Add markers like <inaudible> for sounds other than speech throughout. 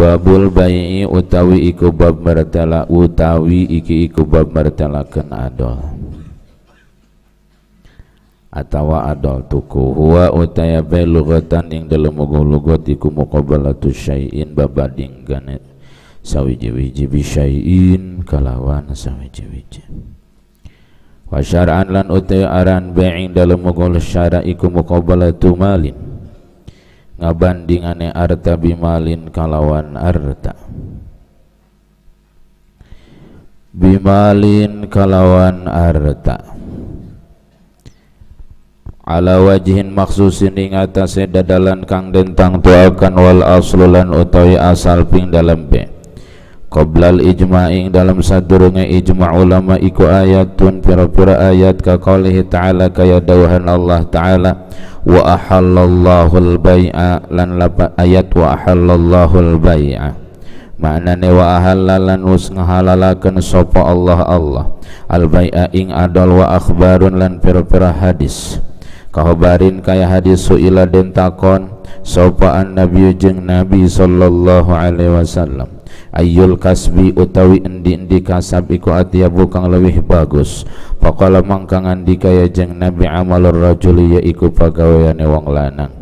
babul bayi utawi iku bab martala utawi iki iku bab martalakeun adol atawa adol tuku huwa utaya bayi lugatan ing dalem lugat iku muqabalatu syai'in babading ganet sawiji-wiji bisyai'in kalawan sawiji-wiji wa syar'an lan utaya aran bayi ing dalem syara iku muqabalatu malin ngabandingane arta bimalin kalawan arta bimalin kalawan arta ala wajihin maksusin ing atase dadalan kang dentang tuakan wal aslulan utawi asal ping dalam pe qoblal ijma'i dalam sadurunge ijma' ulama iku ayatun pira-pira ayat ka qaulihi ta'ala kaya dawuhan Allah ta'ala wa ahallallahu al-bai'a lan laba ayat wa ahallallahu al-bai'a maknane wa ahalalan us ngahalalaken sapa Allah Allah al bai'a ing adol wa akhbarun lan pira-pira hadis kahabarin kaya hadis suila den takon sapa an nabi jeung nabi sallallahu alaihi wasallam ayul kasbi utawi endi-endi kasab iku atia bukan lebih bagus faqala mangkang andika kaya jeng nabi amalur rajuli ya iku pagaweane wong lanang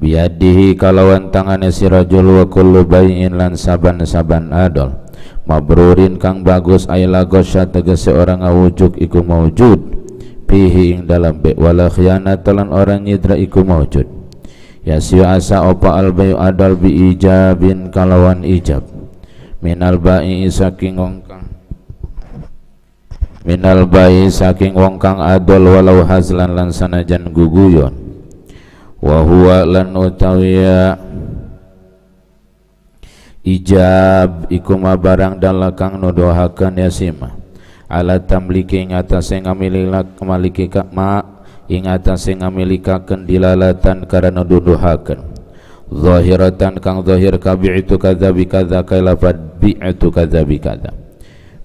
biadihi kalawan tangane si rajul wa kullu bayin lan saban-saban adol mabrurin kang bagus ayla gosya tegese orang awujuk iku mawujud pihi ing dalam be wala khianat talan orang nyidra iku mawujud ya siasa opa Albayu adal bi ijabin kalawan ijab minal ba'i saking wong kang minal bayi saking wong kang adol walau hazlan lan sanajan guguyon wa huwa lan utawiya ijab iku barang dalakang kang yasima ala tamliki ing atase ngamilila kemaliki ka ma ing atas sing ngamilikaken dilalatan karena duduhaken zahiratan kang zahir kabi itu kaza bi kaza kailafat bi itu kaza bi kaza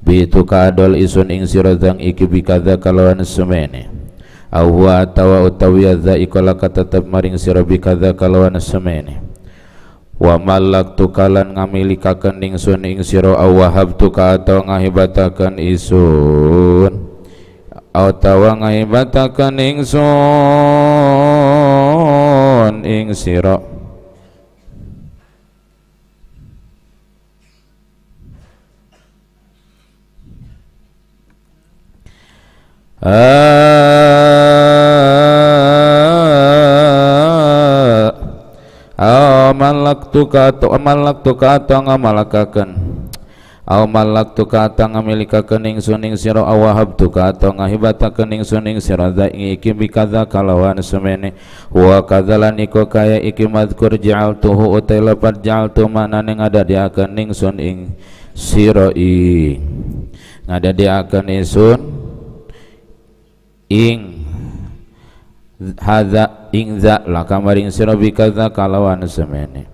bi itu kadal isun ing siratang iki bi kaza kalawan semene awa tawa utawi ikola kata tetap maring sira bi kaza kalawan semene wa malak tukalan ngamilikaken sun ing sira awahab tu atau ngahibatakan isun Atawa ngaibatakan ingsun ing sira Amalak tuka amalak tuka atau Aw malak tu kata ngamilika kening suning siro awahab tu kata ngahibata kening suning siro da'i iki bikada kalawan semene Wa kadala niko kaya iki madkur ja'al tuhu utai lepat jal tu mana ning ada dia kening suning siro i Ngada dia kening sun ing hadza ing za la kamaring sira bikaza kalawan semene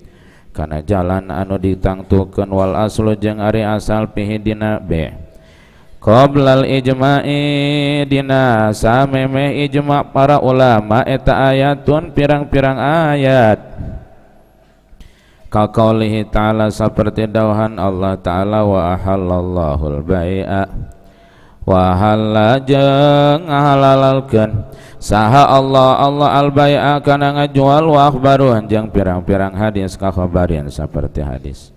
karena jalan anu ditangtukan wal aslu jeng ari asal pihi dina B qoblal ijma'i dina samemeh ijma' para ulama eta ayatun pirang-pirang ayat kakaulihi ta'ala seperti dauhan Allah ta'ala wa ahallallahu al-bai'a Wahala jeng halalkan saha Allah Allah albaya akan ngajual wa akhbaru jeng pirang-pirang hadis kakhabarian seperti hadis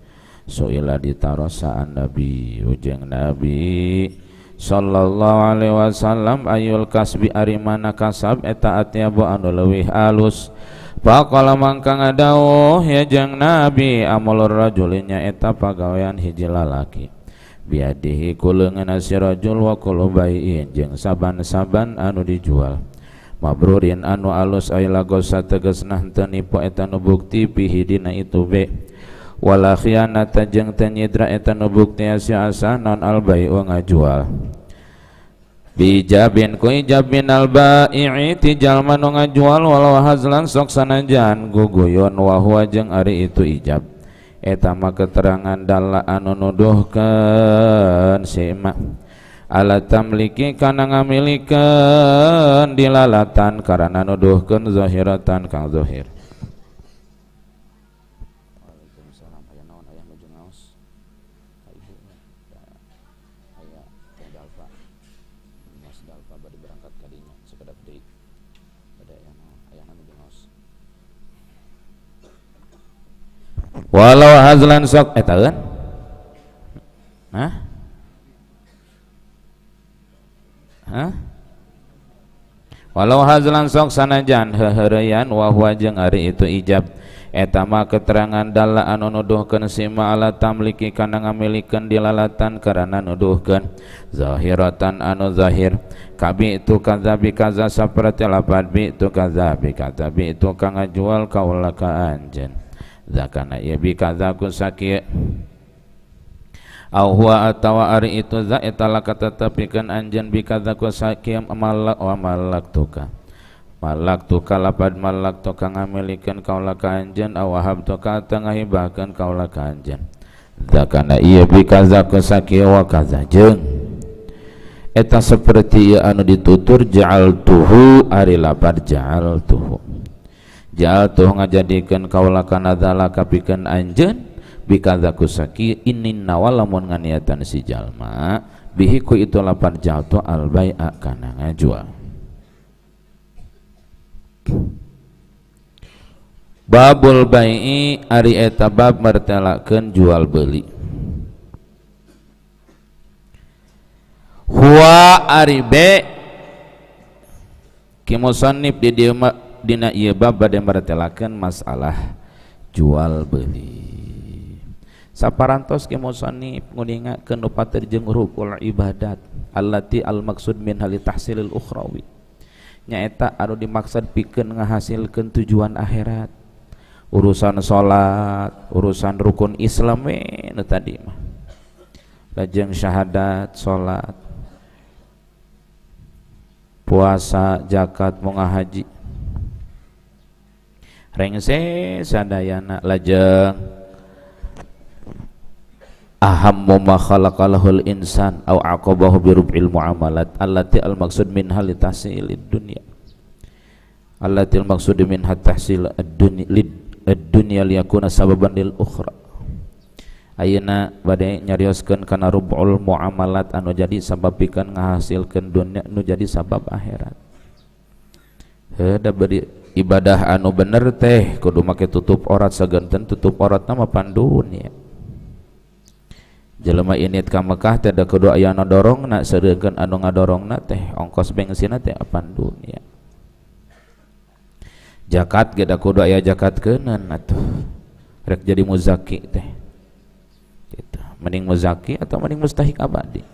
suila ditarosaan nabi ujeng nabi sallallahu alaihi wasallam ayul kasbi arimana kasab eta atyabu anu leuwih alus Faqala mangkang oh ya jeng nabi amolora rajulinya eta pagawean hiji lalaki hiraj wain jeng saaban-saban anu dijual mabrurin anu alus aya lagossa teges naipoan bukti pihidina itu Bwalajengdra etan bu non alba nga jual bija bin kuija bin alba ini tijal ngajualwalalaulan soksana jahan gogoyonwahwajeng Ari itu ija bin tama keterangandala anuuduh ke simak alat tam kanang di lalatan karena annuduh ke zahiratan kal dzuhir walau hazlan sok eh, tahu kan Hah? Hah? walau hazlan sok sanajan hehereyan wahwa jeung ari itu ijab etama eh, keterangan keterangan anu nuduhkan si ma'ala tamliki kana ngamilikan dilalatan karena nuduhkan zahiratan anu zahir kabi itu kaza bi kaza saprati lapat bi itu kaza bi kaza bi itu kanga jual kaulaka anjen zakana ya bi kadzaku sakia au huwa atawa ari itu za etalaka tetepikeun anjan bi kadzaku sakia malak wa oh, malak tuka malak tuka lapad malak tuka ngamilikeun kaula ka anjeun aw wahab tuka tengah hibahkeun kaula ka anjeun zakana ieu bi kadzaku sakia wa kadza jeung eta seperti ia anu ditutur jaal tuhu ari lapar jaal tuhu jatuh ngajadikan kaulakana adalah kapikan anjen. bikadza kusaki ini nawalamun nganiatan si jalma bihiku ku itu lapar jatuh tuh albay akan ngajual babul bayi ari etabab mertelakan jual beli Hua ari be kimosanip di dia dina ieu bab bade martelakeun masalah jual beli saparantos ke musannif ngudingakeun nu paterjeng rukul ibadat allati al maksud min hali tahsilil ukhrawi nyaeta anu dimaksud pikeun ngahasilkeun tujuan akhirat urusan salat urusan rukun Islam we nu tadi mah lajeng syahadat salat puasa zakat munga haji rengse sadayana lajeng ahammu ma khalaqalahul insan au aqabahu bi rub'il muamalat allati al maksud min hal dunia, dunya allati al maksud min hat tahsil ad-dunya ad-dunya liyakuna sababan lil ukhra ayeuna bade nyarioskeun kana rub'ul muamalat anu jadi sabab pikeun ngahasilkeun dunya nu jadi sabab akhirat heuh da beri ibadah anu bener teh kudu make tutup ort segenten tutup ort nama pandu jelemah inikahdu aya dorong na nga dorong na teh ongkos besin jakatdu aya jakat jadi mu mening muzaki atau mening mustahiq aba dia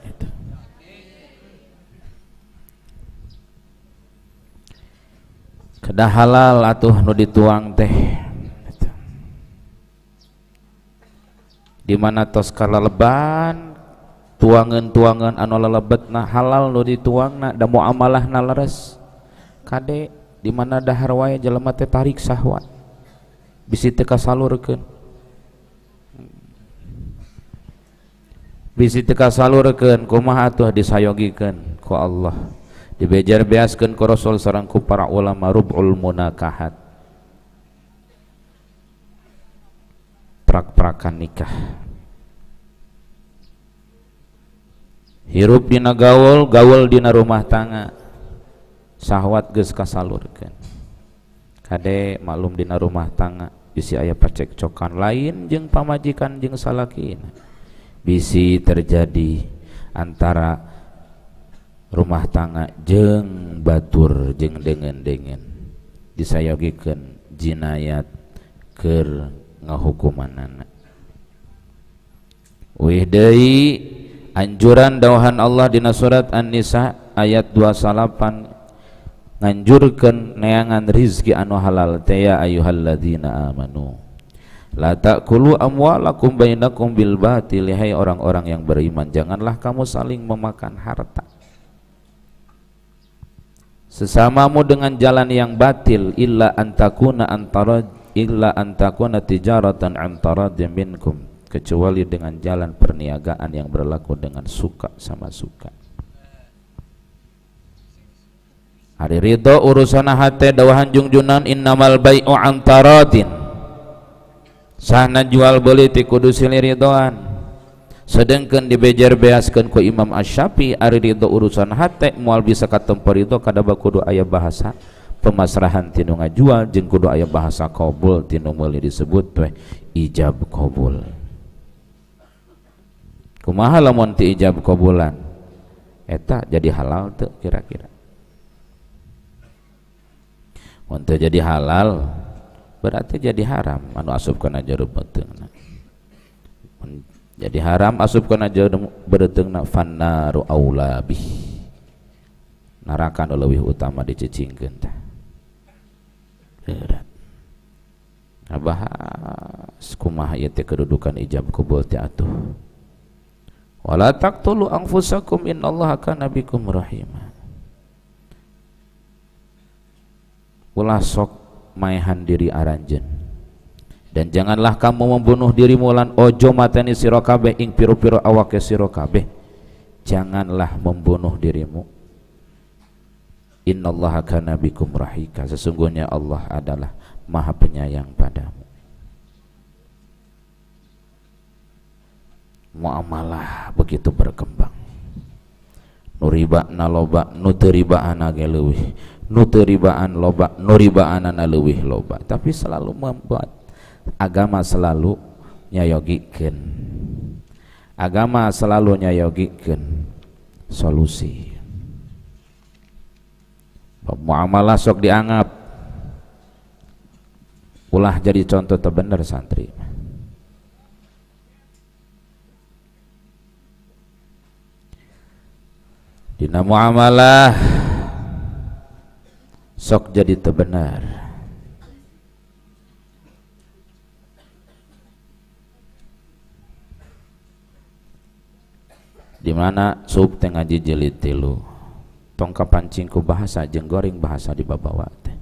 Kedah halal atuh nu dituang teh Di tos toskala leban tuangan-tuangan anu lelebet nah halal nu dituang na damu amalah na leres kade mana dahar wae jelema teh tarik sahwat bisi teu kasalurkeun bisi teu kasalurkeun kumaha atuh disayogikeun ku Allah dibejar beaskan ke Rasul sarangku para ulama rub'ul munakahat prak-prakan nikah hirup dina gaul gaul dina rumah tangga sahwat ges kasalurkan kade maklum dina rumah tangga bisi ayah percek cokan lain jeng pamajikan jeng salakin bisi terjadi antara rumah tangga jeng batur jeng dengen dengen disayogikan jinayat ker ngehukuman anak Wihdai anjuran dawahan Allah dina surat An-Nisa ayat 28 nganjurkan neangan rizki anu halal teya ayuhalladzina amanu La ta'kulu amwalakum bainakum bil batil hai orang-orang yang beriman janganlah kamu saling memakan harta sesamamu dengan jalan yang batil illa antakuna antara illa antakuna tijaratan antara minkum kecuali dengan jalan perniagaan yang berlaku dengan suka sama suka Hari ridho urusan hati dawahan jungjunan innamal bai'u antaratin sahna jual beli ti kudu sedangkan di dibejar beaskan ku Imam Asyafi Ari itu urusan hati mual bisa katempor itu kadaba kudu ayah bahasa pemasrahan tinu ngajual jeng kudu ayah bahasa kobul tinu mulai disebut teh ijab kobul kumaha lamun ti ijab kobulan eta jadi halal tuh kira-kira untuk jadi halal berarti jadi haram anu asupkan aja jadi haram asup aja jauh beretengna fannaru aula bih neraka anu leuwih utama dicicingkeun teh berat nah bahas kumaha ieu teh kedudukan ijab qabul teh atuh wala taqtulu anfusakum innallaha kana bikum rahima ulah sok maehan diri aranjen dan janganlah kamu membunuh dirimu lan ojo mateni siro kabeh ing piru piru awake siro kabeh janganlah membunuh dirimu innallaha kana bikum rahika sesungguhnya Allah adalah maha penyayang padamu muamalah begitu berkembang nuriba na loba nuteriba anage leuwih nuteribaan loba nuribaan ana loba tapi selalu membuat agama selalu nyayogikin agama selalu nyayogikin solusi muamalah sok dianggap ulah jadi contoh terbener santri dina muamalah sok jadi terbenar di mana sub teh ngaji jilid tilu tongkap pancingku bahasa jenggoring bahasa di bawah teh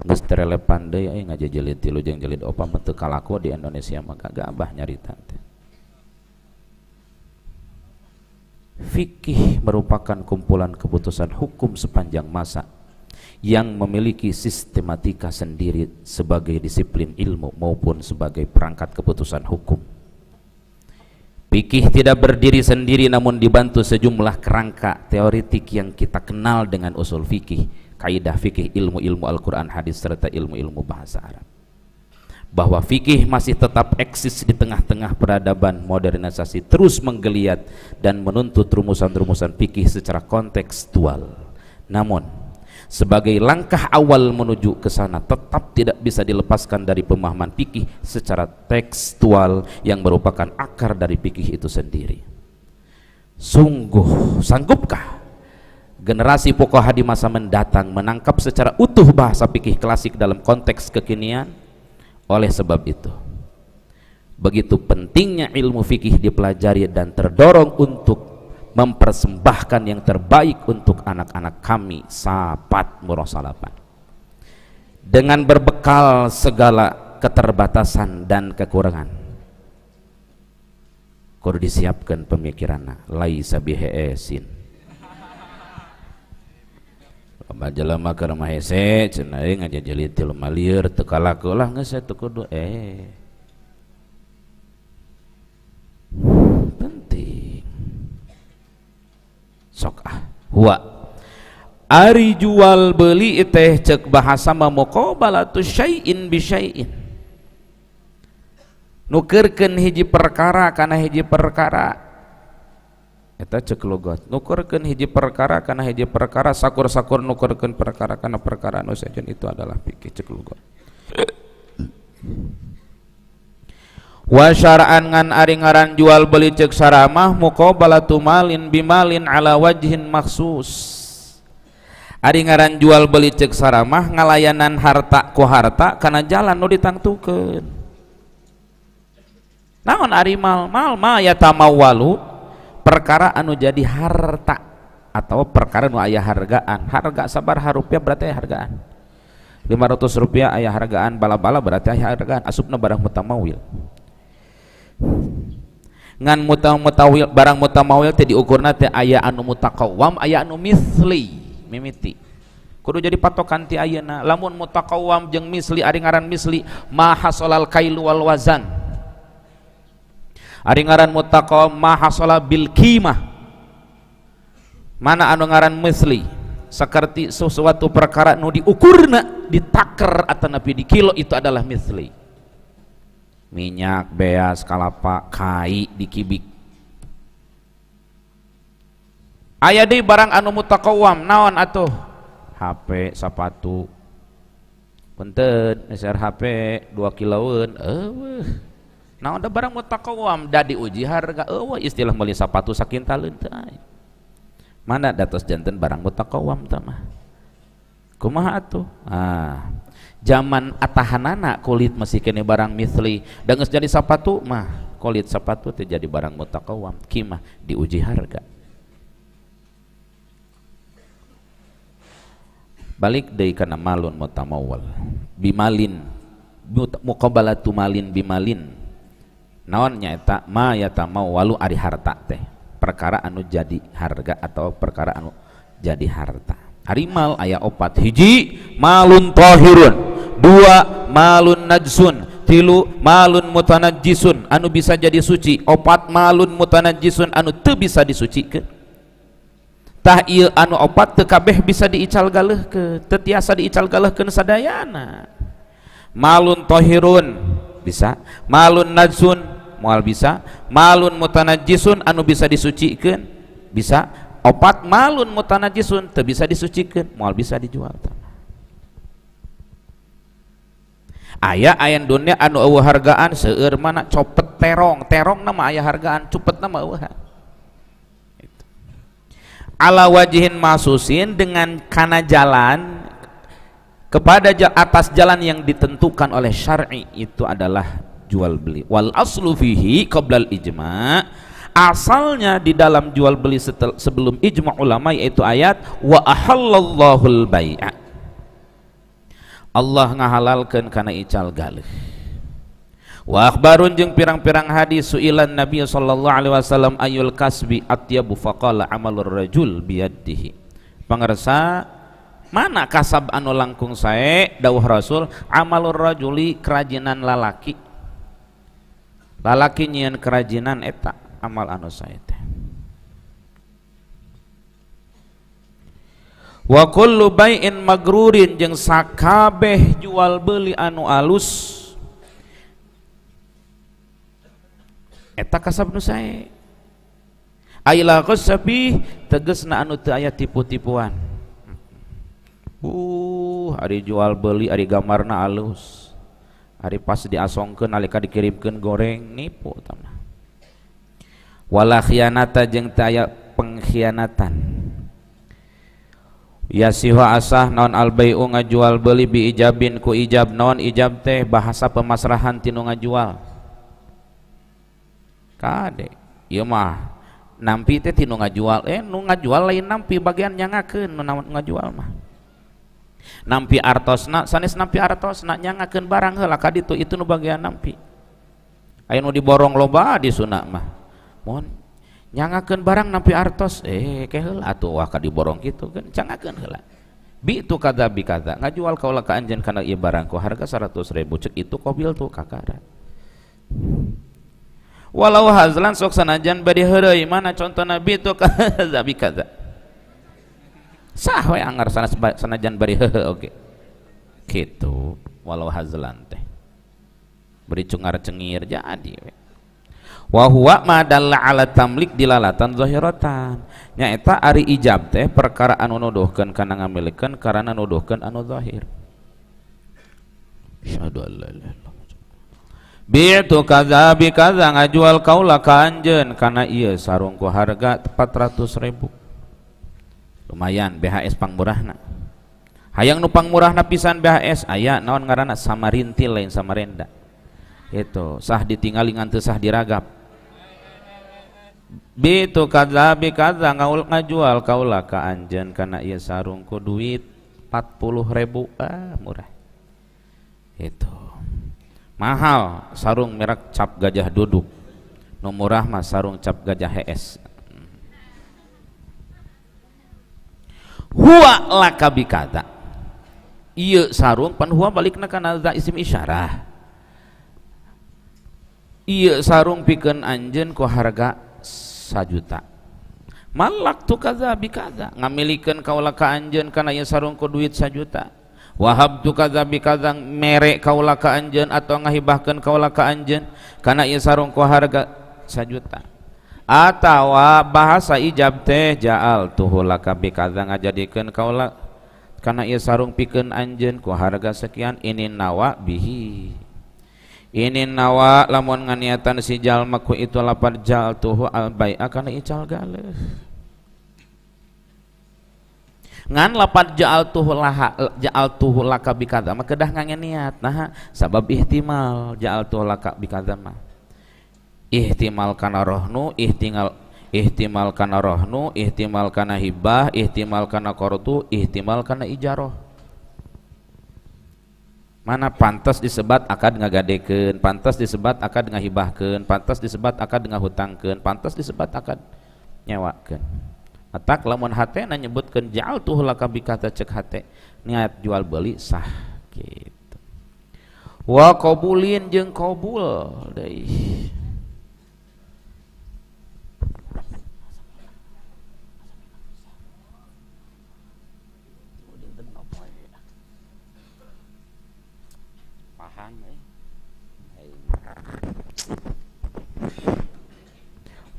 geus terelepan ya, aya eh, ngaji jilid tilu jeng jilid opa metu kalaku di Indonesia maka gak nyarita teh Fikih merupakan kumpulan keputusan hukum sepanjang masa yang memiliki sistematika sendiri sebagai disiplin ilmu maupun sebagai perangkat keputusan hukum Fikih tidak berdiri sendiri namun dibantu sejumlah kerangka teoritik yang kita kenal dengan usul fikih, kaidah fikih, ilmu-ilmu Al-Qur'an, hadis serta ilmu-ilmu bahasa Arab. Bahwa fikih masih tetap eksis di tengah-tengah peradaban modernisasi terus menggeliat dan menuntut rumusan-rumusan fikih secara kontekstual. Namun, sebagai langkah awal menuju ke sana tetap tidak bisa dilepaskan dari pemahaman fikih secara tekstual yang merupakan akar dari fikih itu sendiri. Sungguh, sanggupkah generasi pokok di masa mendatang menangkap secara utuh bahasa fikih klasik dalam konteks kekinian? Oleh sebab itu, begitu pentingnya ilmu fikih dipelajari dan terdorong untuk mempersembahkan yang terbaik untuk anak-anak kami sahabat murasalapan dengan berbekal segala keterbatasan dan kekurangan kudu disiapkan pemikiran laisa bihesin Lama jelema keur mahese cenah euy ngajajali ti lumalieur teu kalaku lah ngeset tukudu eh sok ah huwa ari jual beli teh cek bahasa mamuqabalatu syai'in bi syai'in nukerkeun hiji perkara kana hiji perkara eta cek logot nukerkeun hiji perkara kana hiji perkara sakur-sakur nukerkeun perkara kana perkara nusajen itu adalah pikir cek logot syara'an ngan ari ngaran jual beli cek saramah muqabalatu malin bimalin ala wajhin maksus ari ngaran jual beli cek saramah ngalayanan harta ku harta karena jalan nu ditangtukeun naon ari mal mal ma ya tamawalu perkara anu jadi harta atau perkara nu ayah hargaan harga sabar harupiah berarti ayah hargaan 500 rupiah ayah hargaan bala-bala berarti ayah hargaan asupna barang mutamawil ngan mutawil barang mutamawil teh diukurna teh ayah anu mutakawam ayah anu misli mimiti kudu jadi patokan ti ayana. lamun mutakawam jeng misli ari ngaran misli solal kailu wal wazan ari ngaran mutakawam mahasola bil kimah mana anu ngaran misli Sekerti sesuatu perkara nu diukurna ditaker atau nabi di kilo itu adalah misli minyak beas kalapa kai dikibik Ayah di barang anu mutakawam naon atuh HP sepatu punten eser HP dua kiloan eh, naon de barang mutakawam dah diuji harga eh, istilah meuli sepatu sakintalun teu mana datos janten barang mutakawam tamah kumaha atuh ah zaman atahanana kulit masih kene barang misli dan jadi sepatu mah kulit sepatu itu jadi barang mutakawam kimah diuji harga balik dari karena malun mutamawal bimalin mukabalatu malin bimalin naon nyaeta ma yatamawalu ari harta teh perkara anu jadi harga atau perkara anu jadi harta arimal ayah opat hiji malun tohirun dua malun najsun tilu malun mutanajisun anu bisa jadi suci opat malun mutanajisun anu teu bisa disucikeun tah ieu anu opat teu kabeh bisa diical galeuhkeun teu tiasa diical galeuhkeun sadayana malun tohirun bisa malun najsun moal bisa malun mutanajisun anu bisa disucikeun bisa opat malun mutanajisun teu bisa disucikeun moal bisa dijual ta. ayah ayah dunia anu awah hargaan seueur mana copet terong terong nama ayah hargaan copet nama awah ala wajihin masusin dengan kana jalan kepada atas jalan yang ditentukan oleh syar'i itu adalah jual beli wal aslu fihi qoblal ijma asalnya di dalam jual beli setel, sebelum ijma ulama yaitu ayat wa ahallallahu al-bai'a Allah ngahalalkan karena ical galih wa akhbarun jeung pirang-pirang hadis suilan Nabi sallallahu alaihi wasallam ayul kasbi atyabu faqala amalur rajul biyadihi pangersa mana kasab anu langkung sae dawuh Rasul amalur rajuli kerajinan lalaki lalaki nyian kerajinan eta amal anu saya teh wa kullu bai'in magrurin jeung sakabeh jual beli anu alus eta kasab nu sae aila qasabi tegasna anu teu aya tipu-tipuan uh hari jual beli hari gamarna alus hari pas diasongkeun nalika dikirimkeun goreng nipu tamah wala khianata jeung teu aya pengkhianatan Yasiwa asah non albayu ngajual beli bi ijabin ku ijab non ijab teh bahasa pemasrahan tinu ngajual. Kade, iya mah nampi teh tinu ngajual eh nu ngajual lain nampi bagian nyangakeun nu ngajual mah. Nampi artosna sanes nampi artosna nyangakeun barang heula ka ditu itu nu bagian nampi. Aya nu diborong loba di sunak mah. Mohon nyangakan barang nampi artos eh kehela tuh wah diborong gitu kan cangakan hela bi itu kata bi kata ngajual kau lah anjen karena iya barangku harga seratus ribu cek itu kobil tuh kakara walau hazlan sok sanajan bari heureuy mana contoh nabi itu kata bi kata <laughs> sah we anggar sana sanajan bari hehe oke okay. walau hazlan teh beri cungar cengir jadi we wa huwa madalla ala tamlik dilalatan zahiratan nyaeta ari ijab teh perkara anu nuduhkeun kana ngamilikeun karena nuduhkeun anu zahir syahadu alla ilaha Bi'tu kaza bi kaza ngajual kaula ka anjeun kana ieu sarung ku harga 400 ribu lumayan BHS pangmurahna hayang nu pangmurahna pisan BHS aya naon ngaranna samarintil lain samarenda itu sah ditinggali ngantes sah diragap Bitu kadza bi kadza ngaul ngajual kaulah ka anjen karena sarung ku duit 40.000 ribu ah murah itu mahal sarung merek cap gajah duduk nu murah mah sarung cap gajah HS huwa laka bi kadla iya sarung pan huwa balikna kana isim isyarah iya sarung pikeun anjen ku harga sajuta malak tu kaza bi kaza ngamilikeun kaula ka anjeun kana ieu sarung ku duit sajuta wahab tu kaza bi kaza mere kaula ka atau ngahibahkan kaula ka anjen kana ieu sarung ku harga sajuta atawa bahasa ijab teh jaal tuhulaka bi kaza ngajadikan kaula kana ia sarung pikeun anjeun ku harga sekian ini nawa bihi ini nawa lamun nganiatan si jalmaku itu lapar jal tuhu al bai'a kana ical galeh ngan lapar jal tuhu laha jal tuhu laka bikadza mah kedah niat nah sabab ihtimal jal tuh laka bikada mah ihtimal kana rohnu ihtingal ihtimal kana rohnu ihtimal kana hibah ihtimal kana kortu ihtimal kana ijaroh mana pantas disebat akad ngagadekeun pantas disebat akad ngahibahkeun pantas disebat akad ngahutangkeun pantas disebat akad nyewakeun atak lamun hate na nyebutkeun tuh laka bikata cek hate niat jual beli sah gitu wa qabulin jeung qabul deui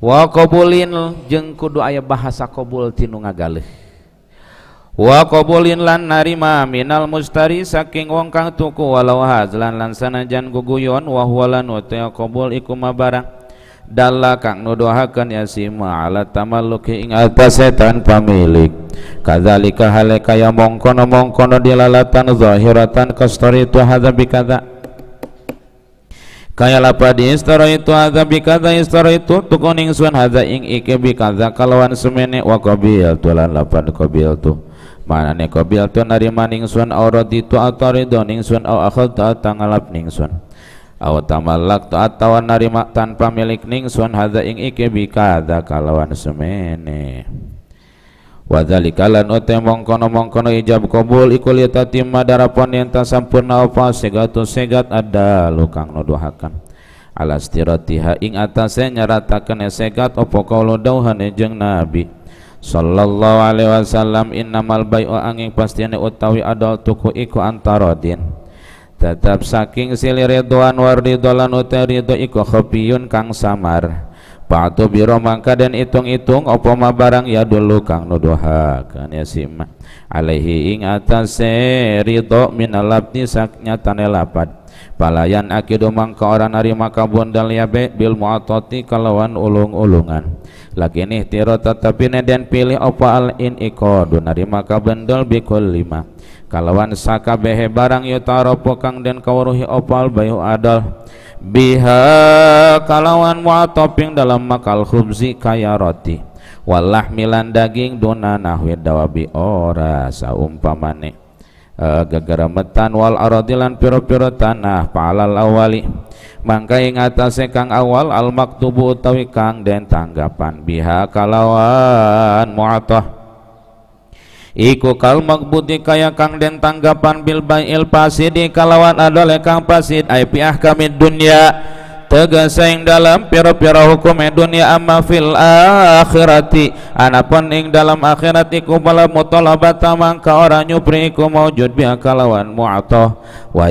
Wakobulin jengku wa qobulin jeung kudu aya bahasa qobul tinu ngagaleuh wa lan narima minal mustari saking wong kang tuku walau hazlan lan sanajan guguyon wa huwa kobul utaya qobul iku mabarang dalla kang nuduhakeun ya sima ala tamalluki ing atas setan pamilik kadzalika halika ya mongkono-mongkono dilalatan zahiratan kastori tu hadza bikadza kaya di istara itu ada bikadza istara itu ing suan hadza ing ike bikada kalawan semene wa qabil tulan lapan kabil tu mana ne kabil tu maning ningsun aurat itu atarido ningsun au akhadta tangalap ningsun aw tamallak tu atawa narima tanpa milik ningsun hadza ing ike bikada kalawan semene Wadzalikalan ote mongkono mongkono ijab kabul ikul yatatim darapan yang tak sampurna apa segatu segat ada lukang nuduhakan ala stiratiha ing atasnya nyaratakan segat opo kaulo dauhan ejeng nabi sallallahu alaihi wasallam innamal bai'u angin pastiane utawi adal tuku iku antarodin tetap saking war wardidolan utai terido iku khabiyun kang samar Patu biro mangka dan hitung-hitung opo ma barang ya dulu kang kan ya sima alaihi ing atase ridho min alabni saknya tanelapat palayan akidu mangka orang maka bondal ya be bil muatoti kalawan ulung-ulungan lakini tiro tetapi neden pilih opo al in iko maka bendol bikul lima kalawan saka behe barang yutarapo ya kang den kawaruhi opal bayu adal biha kalawan wa topping dalam makal khubzi kaya roti walah milan daging dona nahwi dawabi ora saumpamane e, eh, metan wal aradilan piro-piro tanah palal awali mangka ing kang awal al maktubu utawi kang den tanggapan biha kalawan mu'atah iku kal makbuti kaya kang den tanggapan bil bail pasid kalawan adole kang pasid ai pi ahkamid dunya tegasa ing dalam pira-pira hukum dunia amma fil akhirati anapun ing dalam akhirat iku bala mutalabata mangka ora nyupri iku maujud biha kalawan mu'atoh wa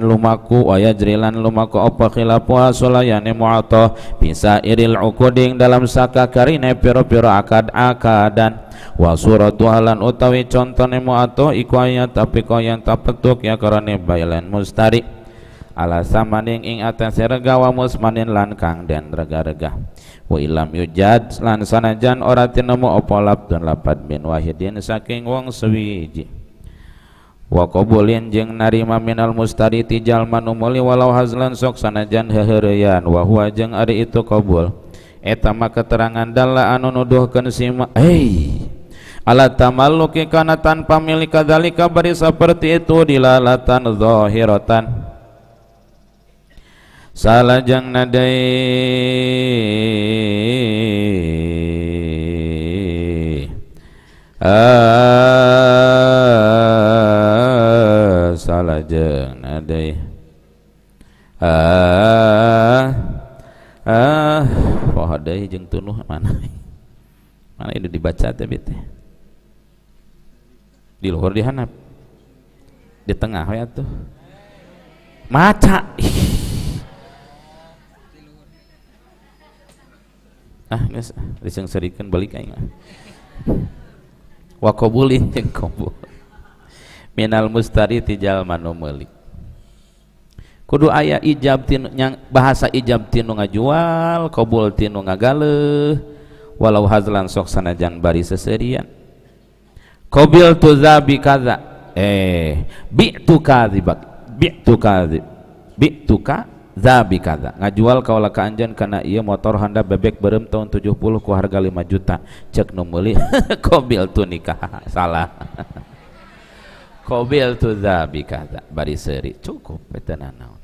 lumaku wa yajrilan lumaku apa khilafu asulayani mu'atoh bisa iril ukuding dalam saka karine pira-pira akad-akadan wa suratu halan utawi contone mu'atoh iku ayat tapi kau yang tak petuk ya karane bayalan mustari ala samaning ing atas rega wa musmanin lan kang den rega-rega wa ilam yujad lan sanajan ora tinemu opolap labdun lapat min wahidin saking wong sewiji wa qabulin jeng narima minal mustari tijal manumuli walau hazlan sok sanajan heherian wa huwa jeng ari itu qabul Etama keterangan dalla anu nuduhkeun sima hey ala tamalluki kana tanpa milik kadalika bari seperti itu dilalatan zahiratan Salajang nadai ah salajang nadai ah ah pohadai jeng tunuh mana mana itu dibaca tapi teh di luhur hanap di tengah ya tuh maca ah geus serikan balik aing Wakobulin <laughs> yang jeung qabul minal mustari tijal manu meulik kudu aya ijab tinu yang bahasa ijab tinu ngajual kobul tinu ngagale. walau hazlan sok jan bari seserian qabil zabi kaza eh bi'tu kadzibak bi'tu kadzib bi'tuka zabi kata ngajual kaulah ke anjen karena iya motor Honda bebek berem tahun 70 ku harga 5 juta cek numuli <laughs> kobil tu nikah <laughs> salah <laughs> kobil tu zabi kata bari seri cukup eta naon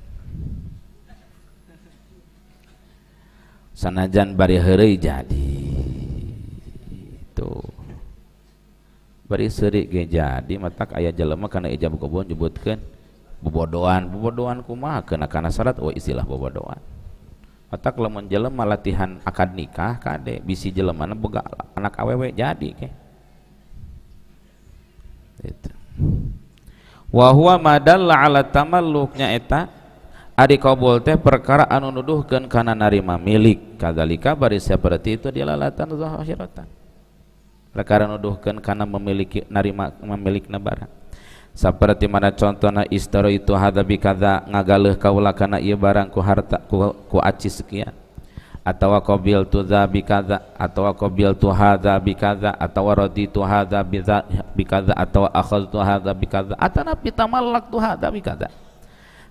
sanajan bari heri jadi tuh bari seri ge jadi matak ayah jelema karena ijab kobon nyebutkeun bobodoan bobodoan kumaha kena kana syarat oh istilah bobodoan otak kalau menjelma latihan akad nikah kade bisi jelemana boga anak awewe jadi ke itu wa huwa madalla ala tamalluknya eta ari kabul teh perkara anu nuduhkeun kana narima milik kadzalika bari seperti itu lalatan zahiratan perkara nuduhkeun kana memiliki narima memiliki barang seperti mana contohnya istaro itu hadabi kada ngagaleh kaula kana ieu barang ku harta ku, ku aci sekian atau qabil tu dzabi kada atau qabil tu hadza bi kada atau roti hadza bi bi kada atau akhadtu hadza bi kada atana pitamallak tu hadza bi kada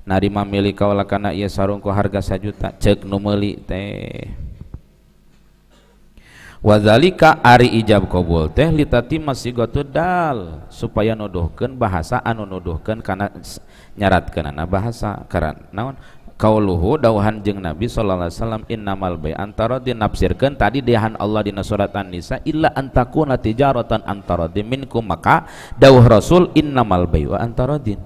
narima milik kaula kana ieu sarung ku harga sajuta cek nu meuli teh wazalika Ari ijab qbul teh litati masih dal supaya nuduhkan bahasa anu nuduhkan karena nyaratkan anak bahasa karena naon kauluhu dauhan jeng Nabi sallallahu alaihi wasallam innamal bay antara dinafsirkan tadi dehan Allah di surat An-Nisa illa antakuna tijaratan antara minkum maka dawuh Rasul innamal bay wa antara din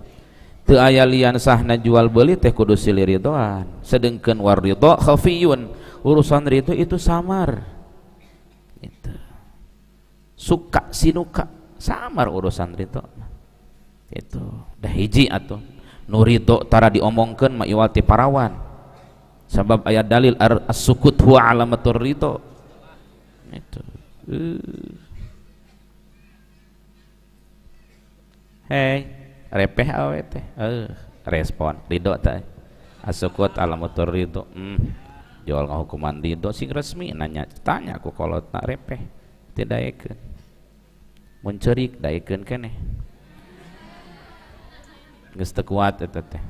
teu aya lian sahna jual beli teh kudu siliridoan sedengkeun war ridho khafiyun urusan ridho itu samar itu suka sinuka samar urusan rito itu dah hiji atau nurito tara diomongkan ma'iwati parawan sebab ayat dalil asukut sukut huwa alamatur rito itu eh. hei repeh awet teh uh. respon ridot teh asukut sukut alamatur rito mm jual hukuman di dosing resmi nanya tanya aku kalau tak repeh tidak ikut mencerik ikut kene geus teu kuat eta teh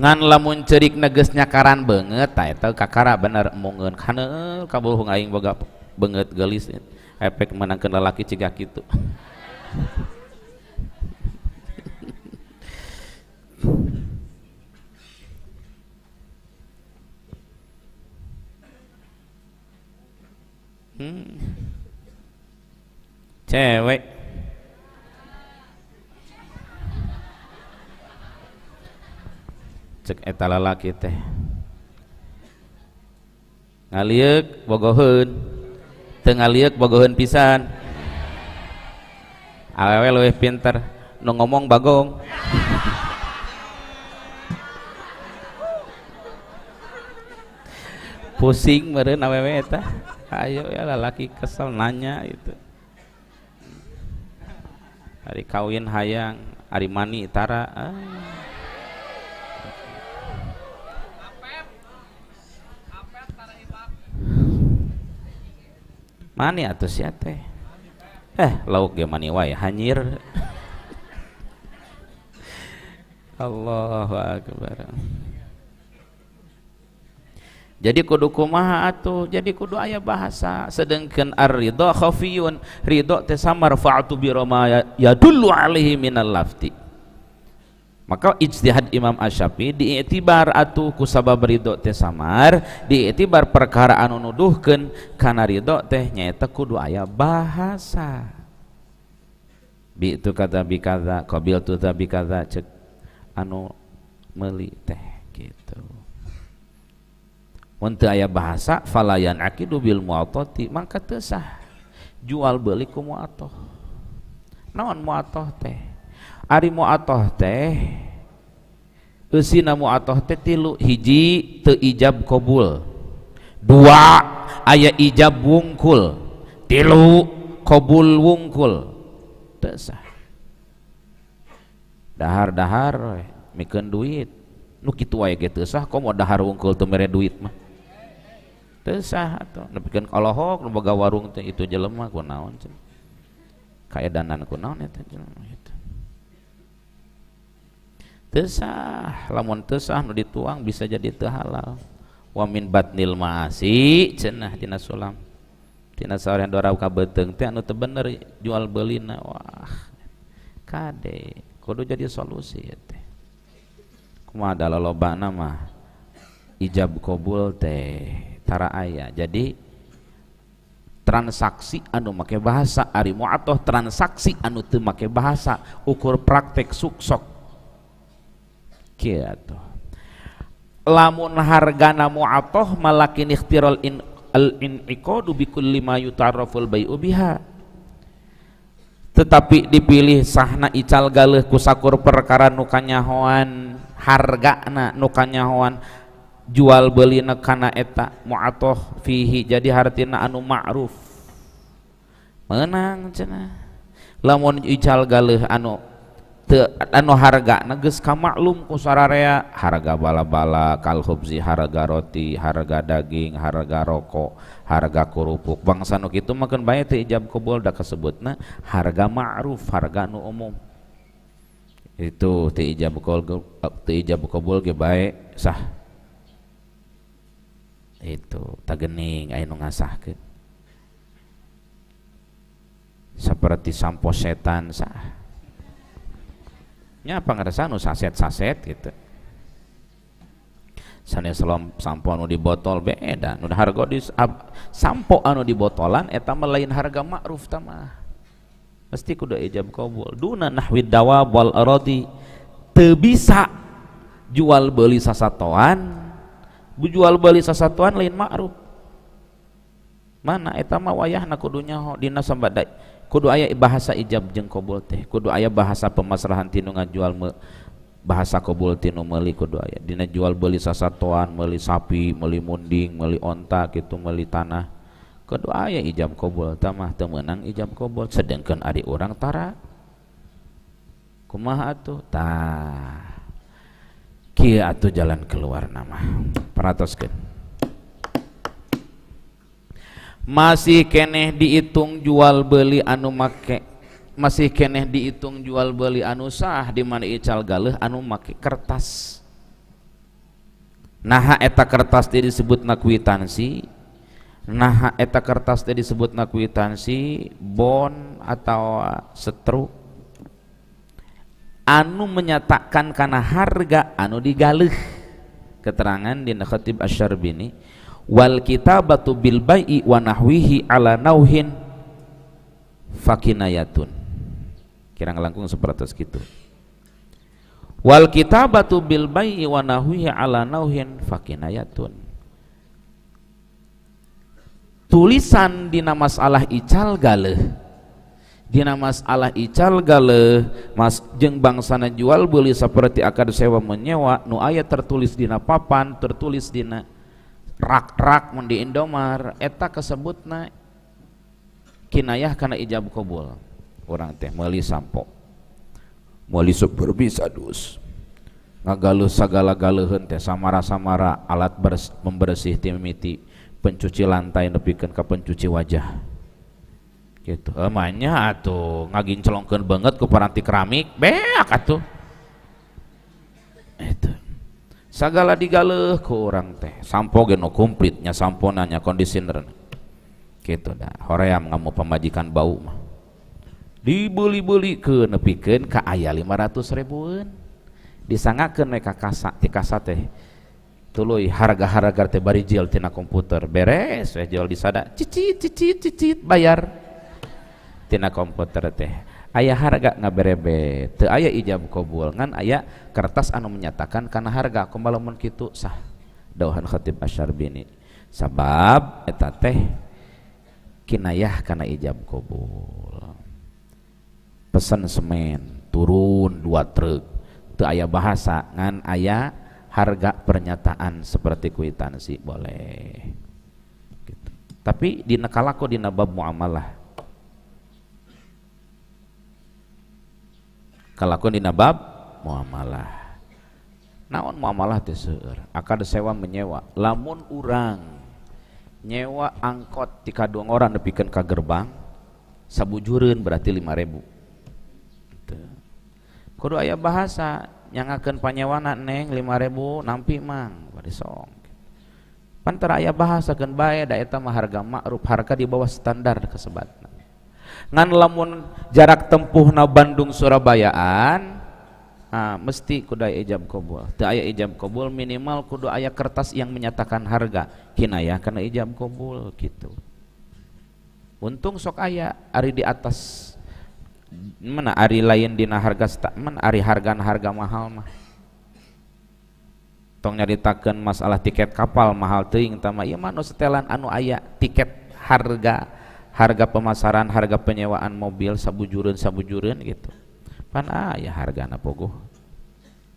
ngan lamun cerik neges nyakaran banget ta eta kakara bener mungeun karena kabul aing boga banget gelis efek menangkan lelaki cegah gitu <laughs> hmm. cewek cek etala laki teh ngaliek bogohun teng ngaliek bogohun pisan awewe luwih pinter nu ngomong bagong pusing meren awewe etah ayo ya lelaki kesel nanya itu hari kawin hayang hari mani tara ah. mani atau siate eh lauk ge mani wae hanyir <laughs> Allahu akbar jadi kudu kumaha atuh jadi kudu aya bahasa sedengken ar-ridha khafiyun ridha teh samar fa'tu bi ya yadullu alaihi minal lafti maka ijtihad Imam Asyafi diiktibar atuh ku sabab ridha teh samar diiktibar perkara anu nuduhkeun kana ridha teh nyaeta kudu aya bahasa bi itu kata bi kata qabil tu kata cek anu meuli teh gitu mun ayah bahasa falayan akidu bil muatoti mangka tersah jual beli ku muatoh naon muatoh teh ari muatoh teh Usina mu'atoh teh tilu hiji te ijab kobul dua ayah ijab wungkul tilu kobul wungkul tesah dahar-dahar mikir duit nu kitu wae ge teu komo dahar wungkul teu mere duit mah tesah atau nepikan kalohok nembaga warung teh itu jelema kunaon cen kayak danan naon itu jelema itu tesah lamun tesah nu dituang bisa jadi itu halal wamin batnil maasi cenah tina sulam tina sareang anu yang dorau beteng teh anu tebener jual jual belina wah kade kudu jadi solusi ya teh ada dalolobana nama ijab kobul teh tara ayah jadi transaksi anu make bahasa ari atau transaksi anu teu make bahasa ukur praktek suksok kitu lamun hargana mu'atoh malakin ikhtirol in al in ikodu bikul lima yutarraful bai'u biha tetapi dipilih sahna ical galih kusakur perkara nukanyahoan na nukanyahoan jual beli nekana eta mu'atoh fihi jadi hartina anu ma'ruf menang cina lamun ical galih anu te, anu harga neges kamaklum ku sararea harga bala-bala kalhubzi harga roti harga daging harga rokok harga kerupuk bangsa nu itu makan banyak teh ijab kabul da kasebutna harga ma'ruf harga anu umum itu teh ijab kabul teh ijab kabul ge bae sah itu tagening ayo ngasah ke seperti sampo setan sah nya ngerasa nu saset-saset gitu sana selom sampo anu di botol beda nu harga di ab, sampo anu di botolan etam lain harga ma'ruf tamah mesti kudu ijab kabul duna nahwid dawab wal arodi tebisa jual beli sasatoan Bujual beli sasatuan lain ma'ruf mana etama wayahna kudunya ho dina sambadai kudu ayah bahasa ijab jeng kobol teh kudu ayah bahasa pemasrahan tinu ngajual me, bahasa kobol tinu meli kudu ayah dina jual beli sasatuan meli sapi meli munding meli onta gitu meli tanah kudu ayah ijab kobol tamah temenang ijab kobol sedangkan ari orang tara kumaha tuh tah kia atau jalan keluar nama paratoskeun masih keneh dihitung jual beli anu make masih keneh dihitung jual beli anu sah di mana ical galuh anu make kertas naha eta kertas teh disebut kwitansi naha eta kertas teh disebut kwitansi bon atau setruk anu menyatakan karena harga anu digalih keterangan di khatib asyarbini wal kitabatu bil bai'i wa nahwihi ala nauhin fakinayatun kirang langkung seperti itu wal kitabatu bil bai'i wa nahwihi ala nauhin fakinayatun tulisan di nama salah ical galuh Dina masalah ical gale mas jeng bangsana jual beli seperti akad sewa menyewa nu ayat tertulis dina papan tertulis dina rak-rak mun Indomar eta kesebutna kinayah karena ijab kabul orang teh meuli sampo meuli super bisa dus ngagaluh segala galeuheun teh samara-samara alat beres, membersih timiti pencuci lantai nepikan ke pencuci wajah gitu emanya eh, atuh ngagincelongkeun banget ke paranti keramik beak atuh itu segala digaleh ke orang teh sampo geno kumplitnya samponanya kondisioner gitu dah hoream ngamu pemajikan bau mah dibeli-beli ke nepikeun ka aya 500 ribuan disangakeun mereka kasa ti kasa teh tuluy harga-harga teh barijil tina komputer beres we jual di sada cicit cicit cicit bayar tina komputer teh ayah harga nggak ngaberebe te ayah ijab kabul ngan ayah kertas anu menyatakan karena harga kembali lamun kitu sah dohan khatib bini sabab eta teh kinayah karena ijab kabul pesan semen turun dua truk te ayah bahasa ngan ayah harga pernyataan seperti kuitansi boleh gitu. tapi di nakalaku di nabab muamalah kalakun dina bab muamalah naon muamalah teh seueur akad sewa menyewa lamun urang nyewa angkot tika dua orang nepikeun ka gerbang sabujureun berarti 5000 kudu aya bahasa nyangakeun panyewana neng 5000 nampi mang bari song pantar aya bahasa keun bae da eta mah harga makruf harga di bawah standar kesebatna ngan lamun jarak tempuh na Bandung Surabayaan nah, mesti kuda ijab kabul teu aya ijab kabul minimal kudu aya kertas yang menyatakan harga ya karena ijab kabul gitu untung sok aya ari di atas mana ari lain dina harga mana ari harga harga mahal mah tong nyaritakeun masalah tiket kapal mahal teuing tama ieu mah mana setelan anu aya tiket harga harga pemasaran harga penyewaan mobil sabujurun sabujurun gitu pan ah ya harga anak pogo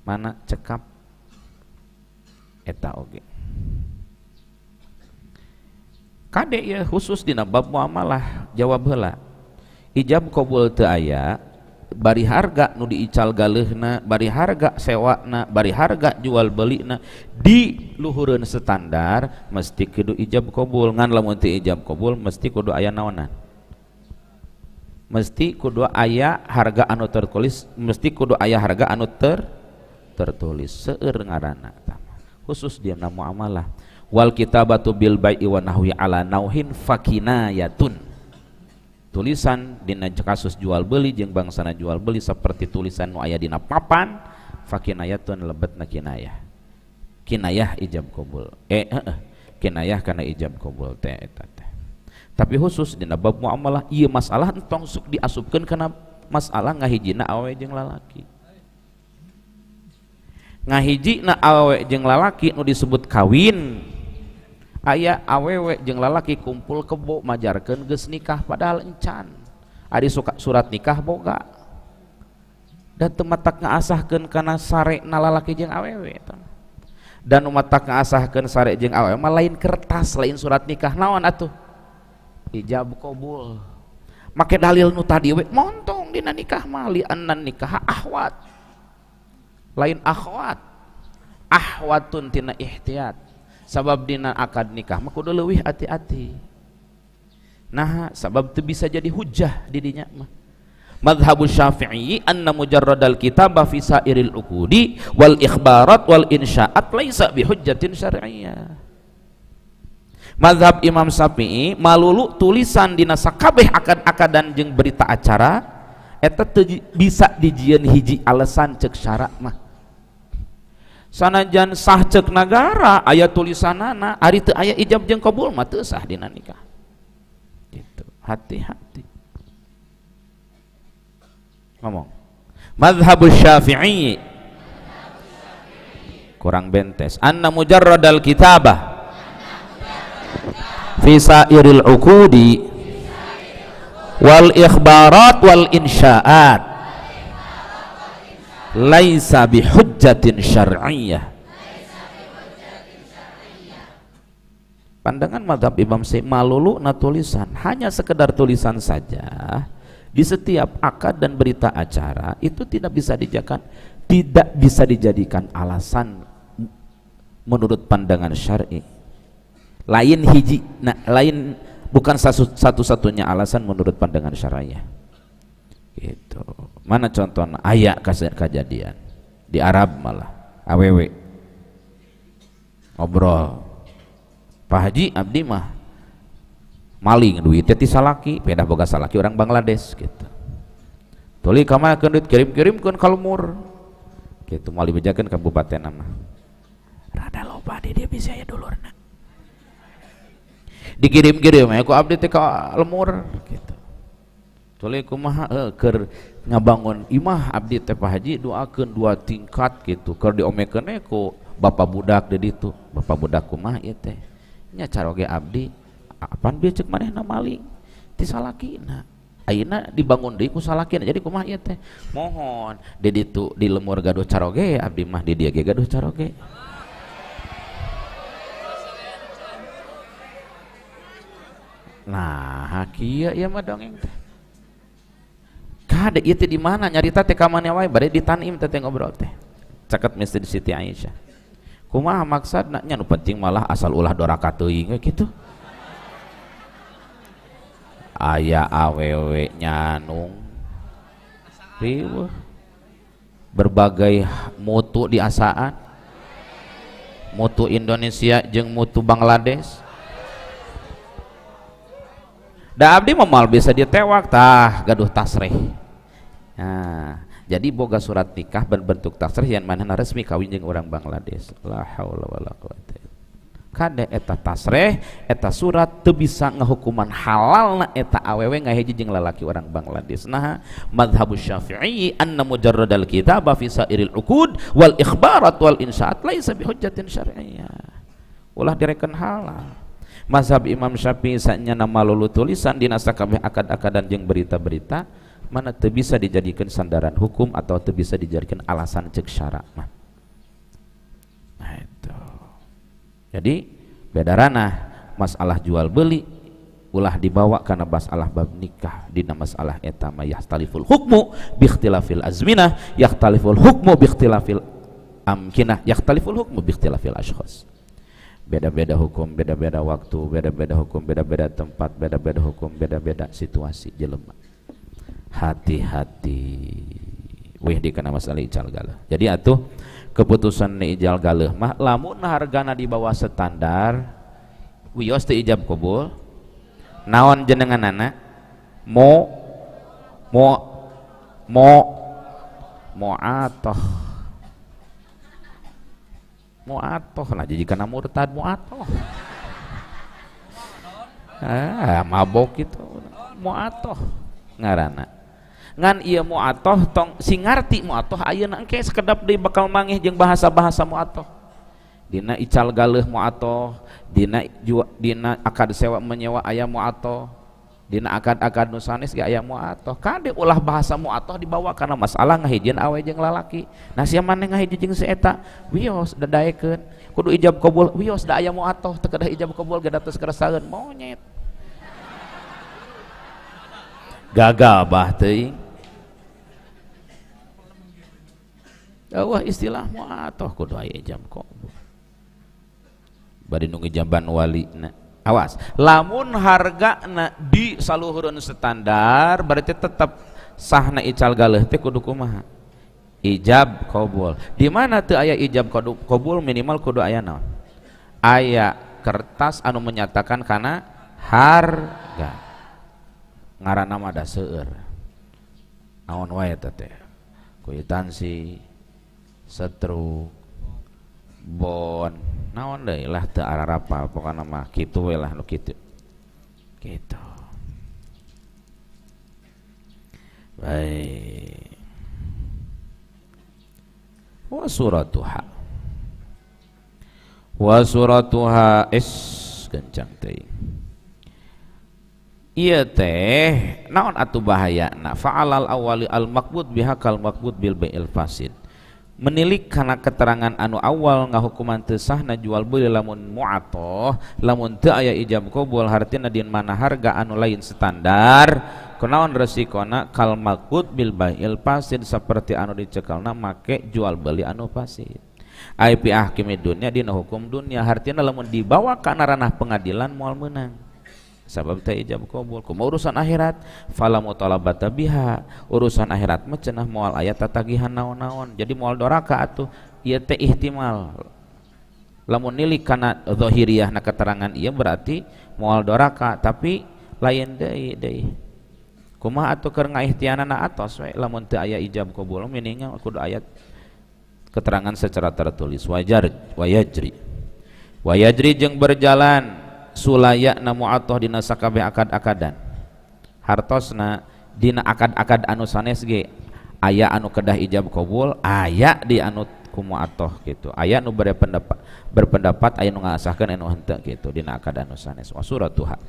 mana cekap eta oge kade ya khusus di bab muamalah jawab hela ijab kubul te ayah bari harga nu diical galehna bari harga na, bari harga jual beli na di luhurun standar mesti kudu ijab kobul ngan lamun ti ijab kobul mesti kudu aya naonan mesti kudu aya harga anu tertulis mesti kudu aya harga anu ter tertulis seueur ngaranna khusus dia namu amalah wal kitabatu bil bai'i wa nahwi ala nauhin fakinayatun tulisan dina kasus jual beli jeung bangsana jual beli seperti tulisan nu aya dina papan fakinayatun lebetna kinayah kinayah ijab kabul eh, eh, eh kinayah karena ijab kabul teh eta teh tapi khusus dina bab muamalah ieu masalah entong sok diasupkeun kana masalah ngahijina awe jeung lalaki ngahiji na awe jeung lalaki nu disebut kawin ayah awewe jeng lalaki kumpul kebo majarkan ges nikah padahal encan ada suka surat nikah boga dan tematak ngeasahkan karena sare nalalaki jeng awewe dan umatak ngeasahkan sare jeng awewe malain kertas lain surat nikah naon atuh hijab kobul make dalil nu tadi we montong dina nikah mali anan nikah ahwat lain ahwat ahwatun tina ihtiyat sabab dina akad nikah mah kudu leuwih hati-hati nah sabab itu bisa jadi hujah dirinya mah madhabu syafi'i anna mujarradal kitabah fi sairil uqudi wal ikhbarat wal insya'at laisa bihujjatin syar'iyyah madhab imam syafi'i malulu tulisan dina sakabeh akad-akadan jeung berita acara eta bisa dijieun hiji alasan cek syarat mah sanajan sah cek negara ayat tulisanana ari teu aya ijab jeung kabul mah sah dina nikah gitu hati-hati ngomong madhab syafi'i kurang bentes anna mujarrad al kitabah fi sairil uqudi wal ikhbarat wal insya'at laisa bihujjatin syar'iyyah Pandangan madhab Imam syekh malulu na tulisan hanya sekedar tulisan saja di setiap akad dan berita acara itu tidak bisa dijadikan tidak bisa dijadikan alasan menurut pandangan syar'i lain hiji nah, lain bukan satu-satunya alasan menurut pandangan syariah gitu mana contohnya ayak kejadian di Arab malah aww ngobrol Pak Haji Abdi mah maling duit ti salaki pindah boga salaki orang Bangladesh gitu tuli kamar ke duit kirim kirimkan kalmur gitu mali bejakan kabupaten nama rada lupa dia, dia bisa ya dulur nak dikirim kirim ya ku update ke lemur gitu kumaha eh, ker ngabangun Imah Abdi Tepa Haji doakan dua tingkat gitu kalau e ko Bapak budak di itu Bapak budak kumah ya nya caroge Abdi nama becek maneh maling tisalakina Aina dibangun deh kusalakin jadi kumaha ya teh mohon di itu di lemur gaduh caroge Abdi mah di dia gaduh caroge nah kia ya mah dongeng teh Kada itu iya di mana nyarita teh kamane wae bade di Tanim teh ngobrol teh. Caket Masjid Siti Aisyah. Kumaha maksad nya nu penting malah asal ulah doraka teuing kitu. Aya awewe nyanung. Riweuh. Berbagai mutu di asaan. Mutu Indonesia jeng mutu Bangladesh. Da abdi memal bisa ditewak tah gaduh tasreh Nah, jadi boga surat nikah berbentuk tasrih yang mana resmi kawin dengan orang Bangladesh. La haula wala quwata kade eta tasreh eta surat teu bisa ngahukuman halalna eta awewe ngahiji jeung lalaki orang Bangladesh nah mazhab syafi'i anna mujarradal kitab fi sairil uqud wal ikhbarat wal insya'at laisa hujjatin syar'iyyah ulah direken halal mazhab Imam Syafi'i sanya nama lulu tulisan dina sakabeh akad-akadan jeung berita-berita mana teu bisa dijadikan sandaran hukum atau teu bisa dijadikan alasan cek syarak mah nah itu jadi beda ranah masalah jual beli ulah dibawa karena masalah bab nikah nama masalah etama yahtaliful hukmu bihtilafil azminah yahtaliful hukmu bihtilafil amkinah yahtaliful hukmu bihtilafil ashkhos beda-beda hukum, beda-beda waktu, beda-beda hukum, beda-beda tempat, beda-beda hukum, beda-beda situasi jelema hati-hati weh dikena masalah ijal galah. jadi atuh keputusan ni ijal galah mah lamun hargana di bawah standar wios teu ijab kubul naon jenengan nana mo mo mo mo atoh mo atoh nah jadi kena murtad atoh, ah mabok itu mo atoh, ngarana ngan iya muatoh tong singarti muatoh ayo nangke sekedap di bakal mangih jeng bahasa-bahasa muatoh dina ical galuh muatoh dina jua, dina akad sewa menyewa ayam muatoh dina akad-akad nusanes gak ayam muatoh kade ulah bahasa muatoh dibawa karena masalah ngahijin awe jeng lalaki nah siapa mana ngahijin jeng seeta wios dadaikan kudu ijab kabul wios da ayam muatoh atoh ijab kabul ge datus keresaeun monyet bah, teh Allah istilah muatoh kudu ayah jam qabul. Bari jamban wali. na. Awas, lamun harga di saluhurun standar berarti tetap sahna ical galeh teh kudu kumaha? Ijab kobol Di mana tuh aya ijab kobol minimal kudu ayah naon? ayah kertas anu menyatakan karena harga ngaran nama ada seer naon wae tete kuitansi setru bon naon deh lah arah rapa pokoknya nama gitu we lah lo gitu gitu baik wa suratuha wa suratuha is kencang teh iya teh naon atu bahaya na fa'alal awali al makbud bihakal makbud bil bai'il fasid menilik karena keterangan anu awal ngahukuman na jual beli lamun mu'atoh lamun te ayah ijab qabul hartina din mana harga anu lain standar resiko resikona kal makbud bil bai'il fasid seperti anu dicekalna make jual beli anu fasid IP ahkimi dunia dina hukum dunia hartina lamun dibawa ke ranah pengadilan mual menang sabab teh ijab kabul kumaha urusan akhirat fala mutalabata biha urusan akhirat mah cenah moal ayat tatagihan naon-naon jadi mual doraka atuh ieu teh ihtimal lamun nilik kana zahiriyah na keterangan ieu berarti mual doraka tapi lain deui deui kumaha atuh keur ngaihtianana atos we lamun teu aya ijab kabul mininga kudu ayat keterangan secara tertulis wajar wayajri wayajri jeng berjalan Sulayak namu atoh dina sakabe akad-akadan hartosna dina akad-akad anu sanes ge aya anu kedah ijab kabul aya di anu kumu atoh gitu aya nu berpendapat berpendapat aya nu ngasahkeun anu hente gitu dina akad anu sanes wa suratuha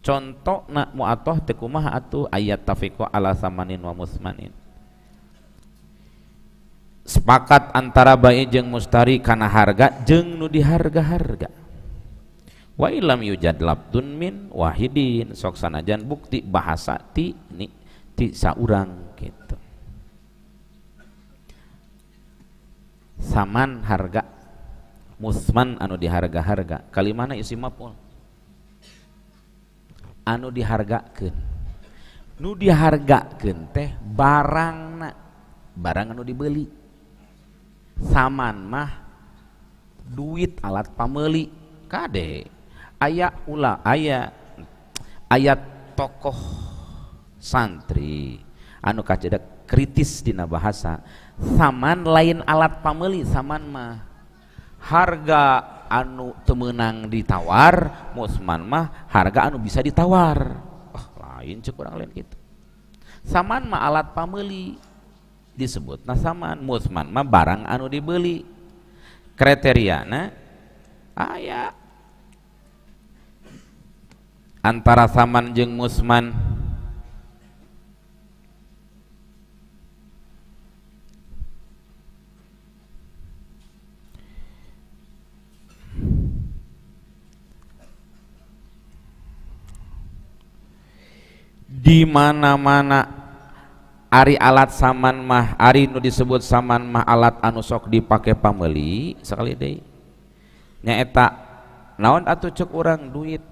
contoh nak mu'atoh tekumah atu ayat tafiko ala samanin wa musmanin sepakat antara bayi jeng mustari karena harga jeng nu diharga harga wa ilam yujad labdun min wahidin sok sanajan bukti bahasa ti ni ti saurang gitu saman harga musman anu diharga-harga kalimana isi mapul anu dihargakeun nu dihargakeun teh barangna barang anu dibeli saman mah duit alat pameli kade ayat ula ayat ayat tokoh santri anu kacida kritis dina bahasa saman lain alat pameli saman mah harga anu temenang ditawar musman mah harga anu bisa ditawar oh, lain cek orang lain gitu saman mah alat pameli disebut nah saman musman mah barang anu dibeli kriteriana ayat antara saman jeng musman di mana-mana Ari alat saman mah Ari nu disebut saman mah alat anu sok dipakai pameli sekali deh nyetak naon atau cek orang duit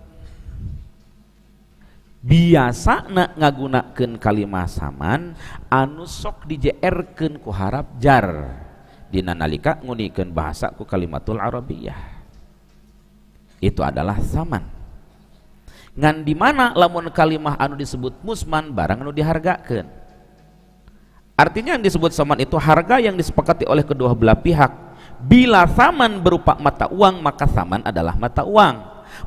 biasa nak ngagunakan kalimah saman anu sok dijerken ku harap jar dina nalika ngunikan bahasa ku kalimatul arabiyah itu adalah saman ngan di mana lamun kalimah anu disebut musman barang anu dihargakan artinya yang disebut saman itu harga yang disepakati oleh kedua belah pihak bila saman berupa mata uang maka saman adalah mata uang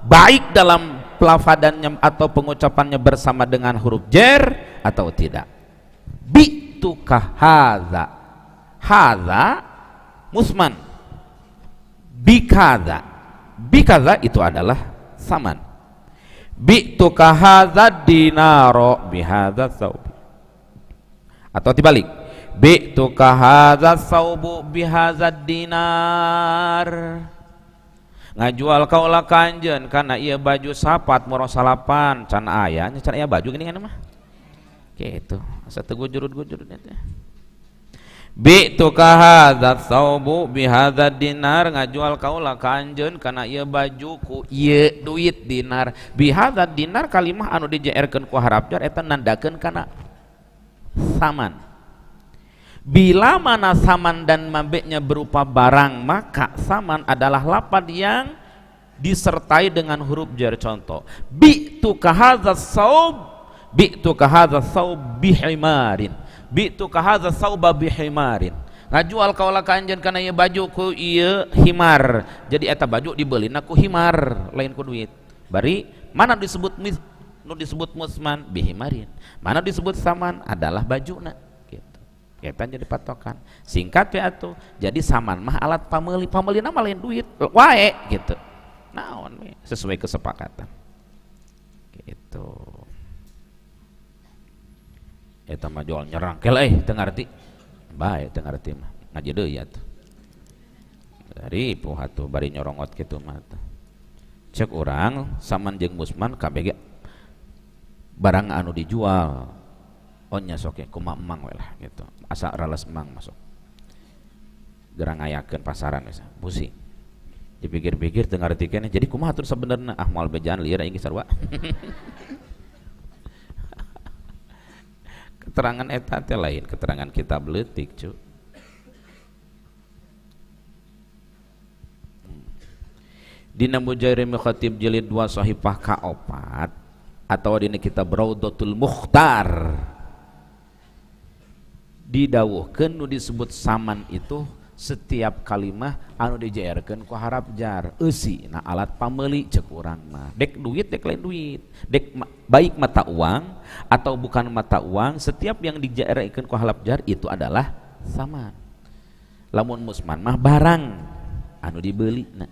baik dalam pelafadannya atau pengucapannya bersama dengan huruf jer atau tidak bi-tukah haza haza musman bikaza bikaza itu adalah saman bi'tukah haza dinaro bihaza saubi atau dibalik tukah haza saubu bihaza dinar ngajual kaulah kanjen karena ia baju sapat moro salapan can ayahnya can ayah baju gini kan mah gitu satu gujurut gujurut itu bi tukahadza thawbu bihadza dinar ngajual kaulah kanjen karena ia baju ku ye iya duit dinar bihadza dinar kalimah anu dijaerkeun ku jar itu nandakan karena saman Bila mana saman dan mabeknya berupa barang, maka saman adalah lapan yang disertai dengan huruf jar contoh. Bi tu kahadza saub, bi tu kahadza saub bihimarin. Bi tu kahadza sauba bihimarin. Ngajual kaula lah anjeun karena ia baju ku iya himar. Jadi eta baju nak ku himar, lain ku duit. Bari mana disebut mis, nu disebut musman bihimarin. Mana disebut saman adalah baju nak kepan jadi patokan singkat ya tuh jadi saman mah alat pameli pameli nama lain duit wae gitu naon we sesuai kesepakatan gitu eta mah jual nyerang kel eh dengar ti, baik, dengar ti mah ngaji ya tuh. dari puhatu bari nyorongot gitu mah cek orang saman jeng musman KBG barang anu dijual onnya soke ya, kuma emang lah gitu asa ralas emang masuk gerang ayakan pasaran misal pusing dipikir-pikir dengar tiketnya jadi kumah tuh sebenarnya ah mal bejalan liar aing sarwa <laughs> keterangan etatnya lain keterangan kita beletik cu hmm. Dina Mujairim Khatib Jilid 2 Sahifah Kaopat atau dini kita Braudatul Mukhtar didawuhkan nu disebut saman itu setiap kalimah anu dijairkan ku harap jar esi nah alat pameli cek urang mah dek duit dek lain duit dek ma baik mata uang atau bukan mata uang setiap yang dijairkan ku harap jar itu adalah sama lamun musman mah barang anu dibeli nah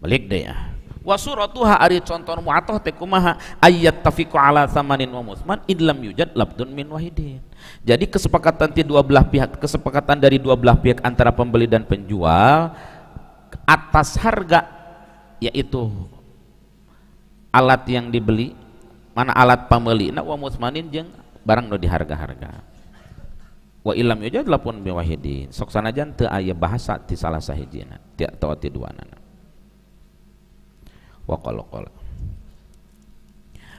balik deh ya wa suratuha ari contoh mu'atoh Teku kumaha ayat tafiku ala samanin wa musman idlam yujad labdun min wahidin jadi kesepakatan di dua belah pihak kesepakatan dari dua belah pihak antara pembeli dan penjual atas harga yaitu alat yang dibeli mana alat pembeli nak wa musmanin jeng barang no di harga-harga wa ilam yujad lapun wahidin sok sanajan teu ayah bahasa ti salah sahijina ti atawa ti nana wa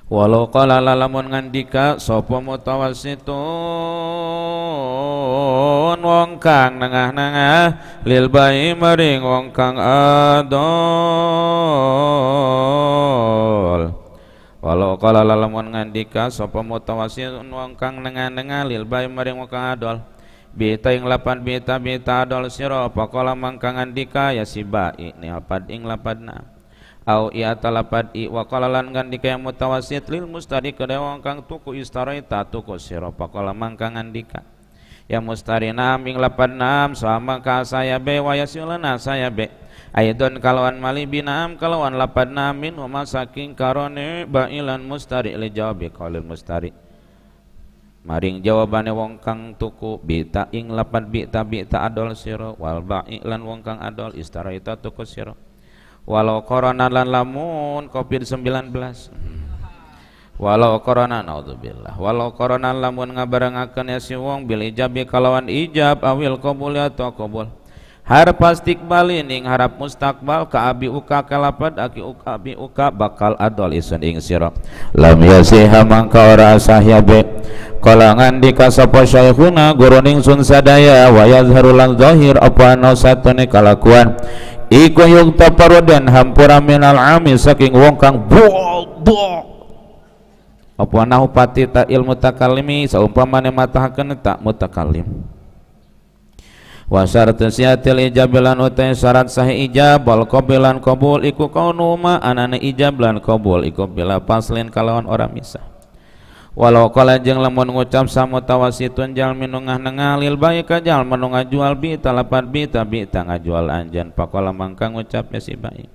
walau qala lalamun ngandika sapa mutawassitun wong kang nengah-nengah lil bayi maring wong kang adol walau qala lalamun ngandika sapa mutawassitun wong kang nengah-nengah lil bayi maring wong kang adol Bita ing lapan bita bita adol siro Pakola mangkang ngandika ya si bai Ini lapan ing lapan au ia talapat i wa qalalan gandika yang mutawassit lil mustari kada wong kang tuku istaraita tuku sira paqala mangkang andika ya mustari nam ing lapan nam sama ka saya be wa yasilana saya be Aidon kalawan mali binam kalawan lapan namin wa masaking karone bailan mustari li jawab qalil mustari Maring jawabane wong kang tuku bita ing lapan bita bita adol sira wal lan wong kang adol istaraita tuku sira walau korona lan lamun covid 19 walau korona naudzubillah walau korona lamun ngabarengakeun ya si wong bil ijabi ya kalawan ijab awil qabul atau ya qabul harap istiqbali ning harap mustakbal ka abi uka kalapad aki uka abi uka bakal adol isun ing sira lam yasiha mangka ora sahya be kalangan dikasapa syaikhuna guru ning sun sadaya wa yazharu zahir apa ana satune kalakuan iku yung taparu dan hampura minal ami saking wong kang bok bok apa nahu pati ta ilmu takalimi saumpamane matahakeun tak mutakalim wa syaratun siatil ijab lan utai syarat sahih ijab wal qabilan qabul iku kaunu ma anane ijab lan qabul iku bila paslin kalawan orang misah walau kalau jeng lamun ngucap sama tawasitun jal minungah nengalil baik kajal menungah jual bita lapan bita bita ngajual anjan pakola mangka ya si baik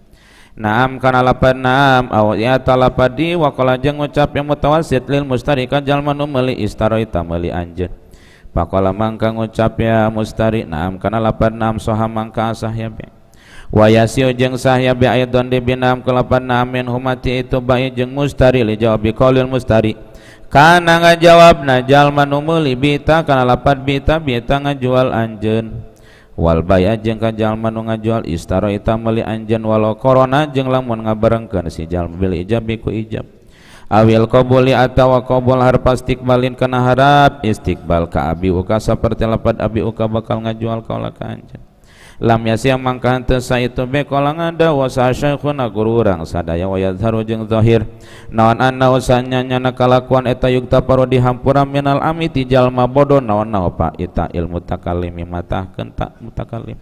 naam kana lapan naam awat ya talapadi wa kala jeng ngucap yang mutawasit lil mustari kajal manu meli istaroita meli anjan pakola kang ngucap ya mustari naam kana lapan naam soha mangka asah ya baik wayasio jeung ayat bi aidon dibinam kelapan min humati itu baik jeng mustari li jawab bi qaulil mustari Kana ngajawab najal manumeuli bita kana lapat bita bita ngajual anjeun. Wal baya jeung ka jalma nu ngajual istaro eta meuli anjeun walau korona jeung lamun ngabarengkeun si jalma bil ijab biku ijab. Awil qabuli atawa qabul harap istiqbalin kana harap istiqbal ka abi uka saperti lapat abi uka bakal ngajual kaula ka anjeun. lam mia si mangka ten sa itumbe kolang ngada was ku na gururang sada waadharu ddhahir nawanan na usanya nya nakalakuan eta yugtaparo dihammpua minal aami tijallma bodoh naon naopa ita il mutakali mi mata kentak mutakalilim.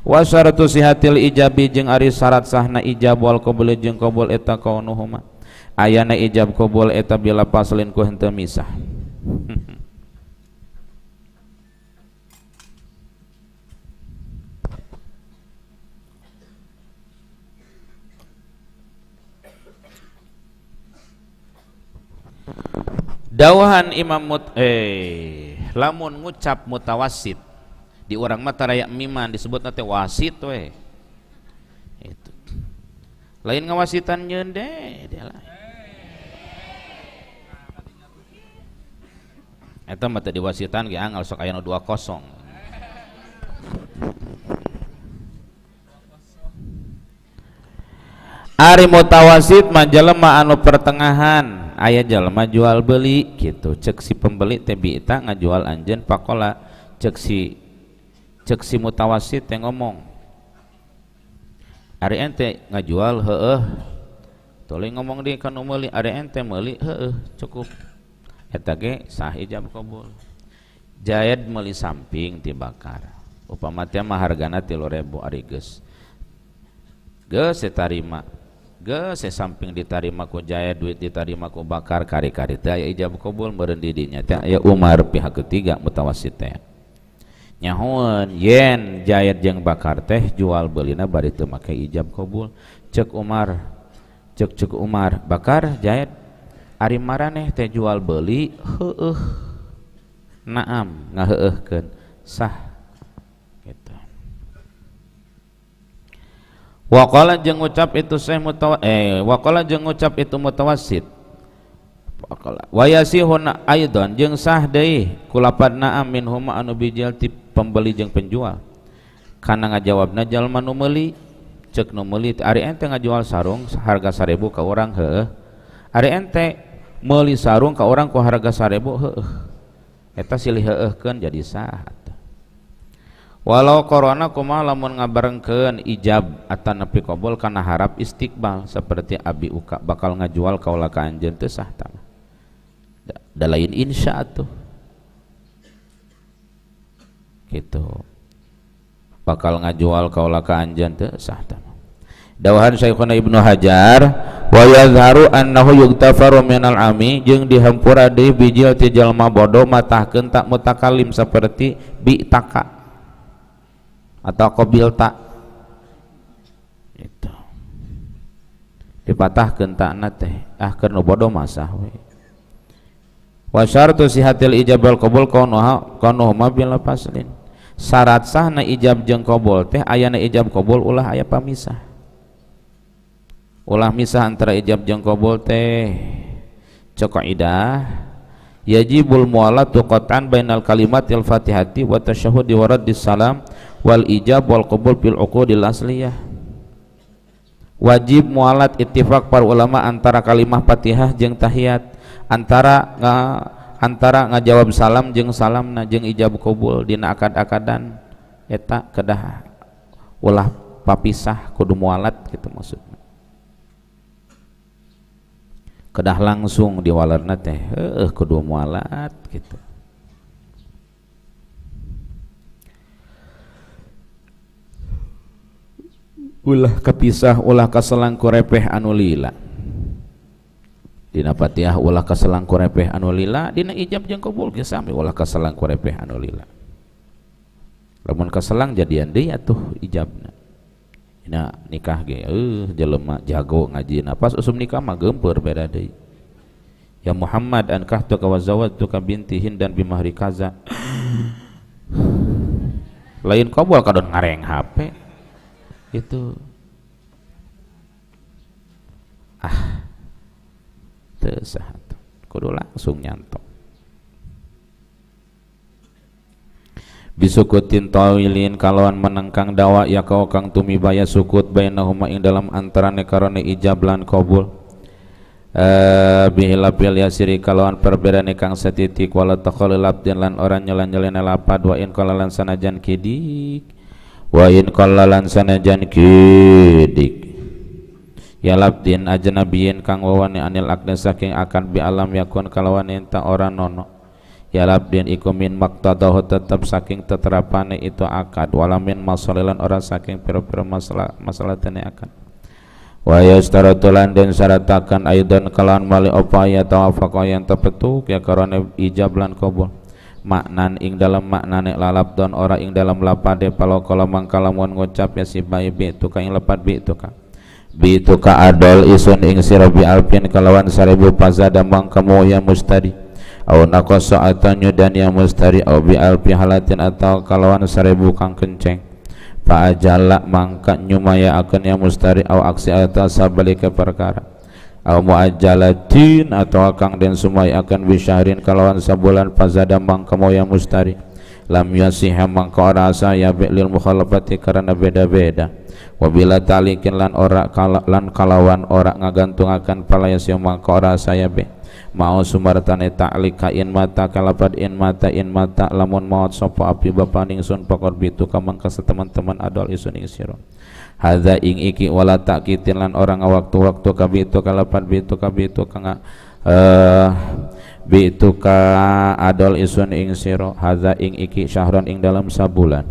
Wasar tu sihatitil ijabi jeung ari srat sahah na ijab alkobulit qbol eta kau nuhuma aya na ijab qbul eta bila paslin kuhennte misah. Dawahan Imam Mut eh lamun ngucap mutawasit di orang mata raya miman disebut nanti wasit we itu lain ngawasitan nyende, deh dia lah itu mata diwasitan ge angal sok ayano dua kosong. Ari mutawasit manjelema anu pertengahan ayah jalma jual beli gitu cek si pembeli tebita ngajual anjen pakola cek si cek si mutawasit yang ngomong hari ente ngajual heeh tuli ngomong di kan umeli hari ente meli heeh cukup eta ge sah ijab kabul jayad meli samping dibakar upamanya mah hargana tilu ribu ari geus Ge samping ditarima ku jaya duit ditarima ku bakar kari-kari teh aya ijab kobul meureun di teh aya Umar pihak ketiga mutawasit teh. Nyahoan yen jaya jeng bakar teh jual belina bari teu make ijab kobul Cek Umar cek cek Umar bakar jaya ari maraneh teh jual beli heeh Naam ngaheueuhkeun sah Wakola jeng ucap itu saya mutawa eh waqala jeung ucap itu mutawasid. Waqala wa hona aidan jeng sah Kulapat kulapadna amin huma anu bijal ti pembeli jeng penjual. Kana ngajawabna jalma nu meli cek nu meuli ari ente ngajual sarung harga seribu ke orang heuh. Hari ente meli sarung ke orang ku harga seribu heuh. Eta silih kan jadi sah walau korona kuma lamun ngabarengkeun ijab atau nepi kobol karena harap istiqbal seperti abi uka bakal ngajual kaula ka anjeun teu sah tah da lain insya tuh gitu bakal ngajual kaula ka anjeun teu sah tah dawahan Syekhuna Ibnu Hajar wa yadhharu annahu yugtafaru minal ami jeung dihampura deui bijil ti jalma bodoh matahkeun tak mutakalim seperti bi taka atau kobil tak itu dipatah gentak nate ah kerno bodoh masah we wa syartu sihatil ijabal qabul kaunuha ma bila paslin syarat sah na ijab jeng qabul teh ayana ijab qabul ulah aya pamisah ulah misah antara ijab jeung qabul teh idah yajibul tu qat'an bainal kalimat fatihati wa tasyahudi diwarad di salam wal ijab wal qabul fil uqudil asliyah wajib mualat ittifaq para ulama antara kalimah Fatihah jeng tahiyat antara nga, antara ngajawab salam salam na jeng ijab qabul dina akad-akadan eta kedah ulah papisah kudu mualat gitu maksudnya kedah langsung diwalarna teh heeh kudu mualat gitu ulah kepisah ulah keselangku repeh anu lila dina patiah ulah keselangku repeh anu lila dina ijab jeung kabul ge sami ulah keselangku repeh anu lila lamun kaselang jadian deui atuh ijabna dina nikah ge eh jelema jago ngaji napas usum nikah mah geumpeur beda deui Ya Muhammad ankah tu kawazawat tu kambintihin dan bimahri kaza lain kau kadon ngareng HP itu ah tersahat, kudu langsung nyantok bisukutin tawilin kalauan menengkang dawa ya kau kang tumi tumibaya sukut bainahuma ing dalam antarane karone ijablan kobul. kabul eh bihila bil yasiri kalauan perbedaan kang setitik wala abdin lan orang nyelan-nyelan lapad wa in kalalan sanajan kidik wa in qallalan sanajan kidik ya labdin ajnabiyin kang wawani anil akdan saking akan bi alam yakun kalawan enta ora nono ya labdin iku min maktadahu tetap saking teterapane itu akad walamin masalilan orang saking pira-pira masalah masalah tani akad wa yastaratulan dan syaratakan aidan kalawan mali opa ya tawafaqa yang tepetuk ya karone ijab lan kobol maknan ing dalam maknane lalap don ora ing dalam lapade palokala mangkalamun ngucap ya bayi ya bi tuka ing lepat bi tuka bi tuka adol isun ing sirabi robi alpin kalawan seribu pazada mangkamu ya mustari au naqasa atanya dan yang mustari au bi alpi halatin atau kalawan seribu kang kenceng fa ajalak mangka nyumaya akan yang mustari au aksi atas ke perkara al muajjaladin atau akang dan sumai akan bisyahrin kalawan sabulan fazada kamu yang mustari lam yasih mang ora rasa ya bilil mukhalafati karena beda-beda wabila talikin lan ora kala, lan kalawan ora ngagantungakan palayasya mang ora rasa ya be mau sumartane ta'lik kain mata kalapat in mata in mata lamun maut sapa api bapak ningsun pakor bitu kamang kamangka teman-teman adol isun ing hadza ing iki wala takitin lan orang waktu-waktu kabi itu kalapan bi itu kabi itu kang bitu bi itu eh, ka adol isun ing sira hadza ing iki syahron ing dalam sabulan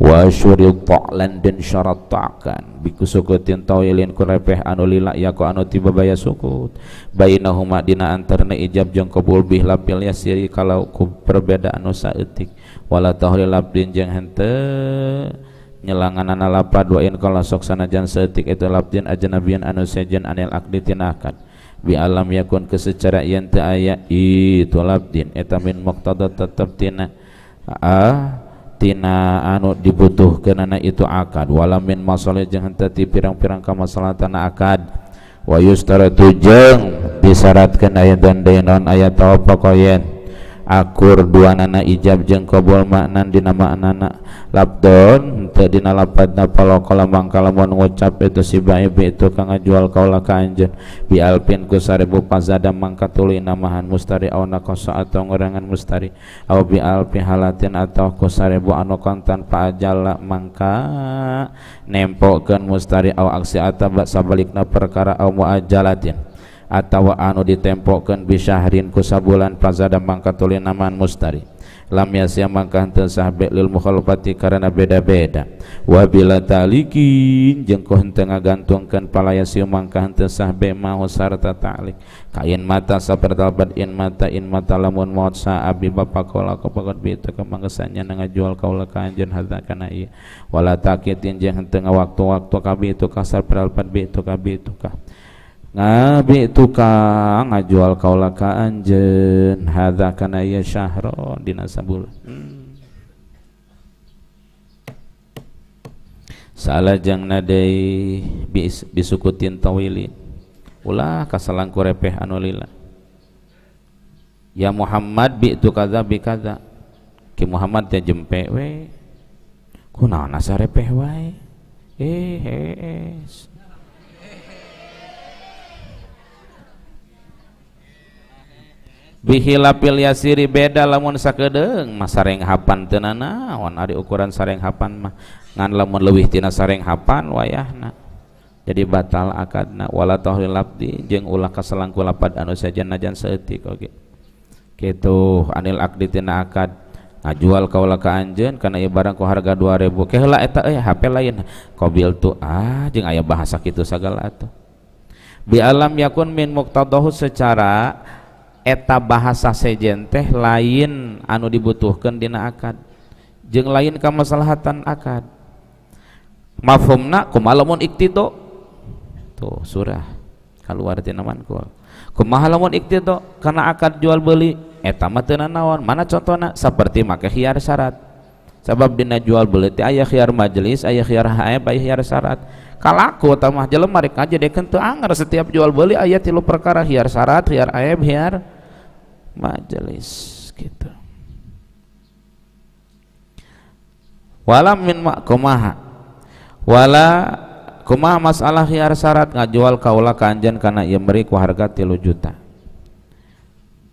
wa syuril ta'lan den syarat ta'kan biku sukutin tawilin kurepeh anu lila yako anu tiba baya sukut bainahuma dina antarna ijab jeng kabul bih lapil yasiri kalau ku perbedaan anu saeutik wala tahlil labdin jeng henteu punya langan lapakain kalau soksanajansetik itu labjen aja nabi anu sejen anil tin bi alam yakun ke secaraente aya itu tetaptina anu dibutuh ke nana ituakad wamin mau pirang-pirangka masalah tanah akad Wahtara tujeng disyaratkan ayat dan ayat tahu paken akur dua nana ijab jengkobol maknadinana ladown dinalabat na bangkala ngucap itu siba itu kan nga jual kauula Kanje bi Alpin kurebu pazada mangngka tulin namaan mustari Auna kosa atau gorengan mustari a Alpi halatin atau kurebu anu kontan pa ajala Maka nempokken mustari A aksiatan bak sa balik na perkara Allah ajalat ya atau wa anu ditempoken bis Syahrin kusa bulan pazada mangngka tulin namaan mustari lam yasya maka henteu sahabe lil mukhalafati karena beda-beda wa bila talikin jeung ko gantungkan ngagantungkeun palayasi mangka henteu sahabe mahu sarta ta'lik kain mata saperta bad in mata in mata lamun maut saabi bapa kaula kapagot bitu kamanggesannya nangajual kaula ka anjeun hadza kana ieu iya. wala takitin jeung henteu ngawaktu-waktu kabitu kasar peralpat bitu kabitu ka, bitu ka ngabi tukang ngajual kaulaka anjen hadza kana ya syahron dina sabul hmm. jang nadai bis, bisukutin tawilin ulah kasalangku repeh anulila ya Muhammad bi tu kaza bi kaza ki Muhammad teh jempe we kunaon asa repeh wae eh eh, eh. bihilapil yasiri beda lamun sakedeng mas sareng hapan tena naon ari ukuran sareng hapan mah ngan lamun lebih tina sareng hapan wayahna jadi batal akadna wala tahlil labdi jeng ulah kasalangku lapad anu saja najan saeutik oge anil akdi tina akad ngajual kaula ka anjen, kana ieu barang ku harga 2000 ke heula eta eh, HP lain qabil tu ah jeng ayah bahasa kitu segala atuh bi alam yakun min muqtadahu secara eta bahasa sejen teh lain anu dibutuhkan dina akad jeng lain kemaslahatan akad mafhumna kumalamun iktido tuh surah keluar tina mankul kumalamun iktido karena akad jual beli eta mah naon mana contohnya seperti maka hiar syarat sabab dina jual beli teh aya khiar majelis aya khiar haib aya khiar syarat kalaku tamah jelema rek aja dekeun teu anger setiap jual beli aya tilu perkara khiar syarat khiar haib khiar majelis gitu walam min kumaha wala kumaha masalah khiar syarat ngajual kaula kanjen kana ieu meri ku harga 3 juta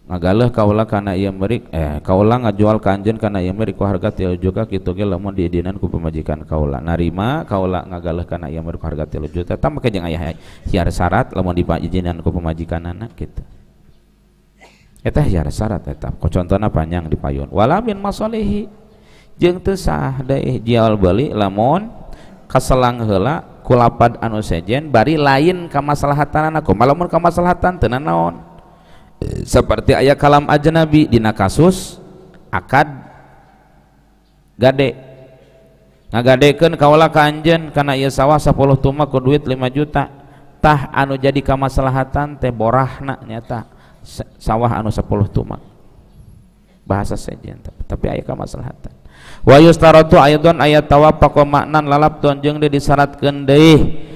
ngagaleh kaulah karena ia merik eh kaulah ngajual kanjen karena ia merik harga tilu juta gitu ge lamun edinan ku pemajikan kaulah narima kaulah ngagaleh karena ia merik harga tiada juta tam make jeung aya hiar syarat lamun di dipajinan ku anak kita eta hiar syarat tetap ku contohnya panjang di payun walamin masolehi jeng jeung deh sah deui jual beli lamun kaselang hela kulapan anu sejen bari lain kamaslahatan anakku, lamun kamaslahatan tenanon. naon seperti ayat kalam aja nabi dina kasus akad gade ngagadekeun kawula ka anjeun kana ieu sawah 10 tuma ku duit 5 juta tah anu jadi kamaslahatan teh borahna nyata sawah anu 10 tuma bahasa sejen tapi aya kamaslahatan wa yustaratu aydan ayat tawaffaqu maknan lalap jeung disyaratkeun deui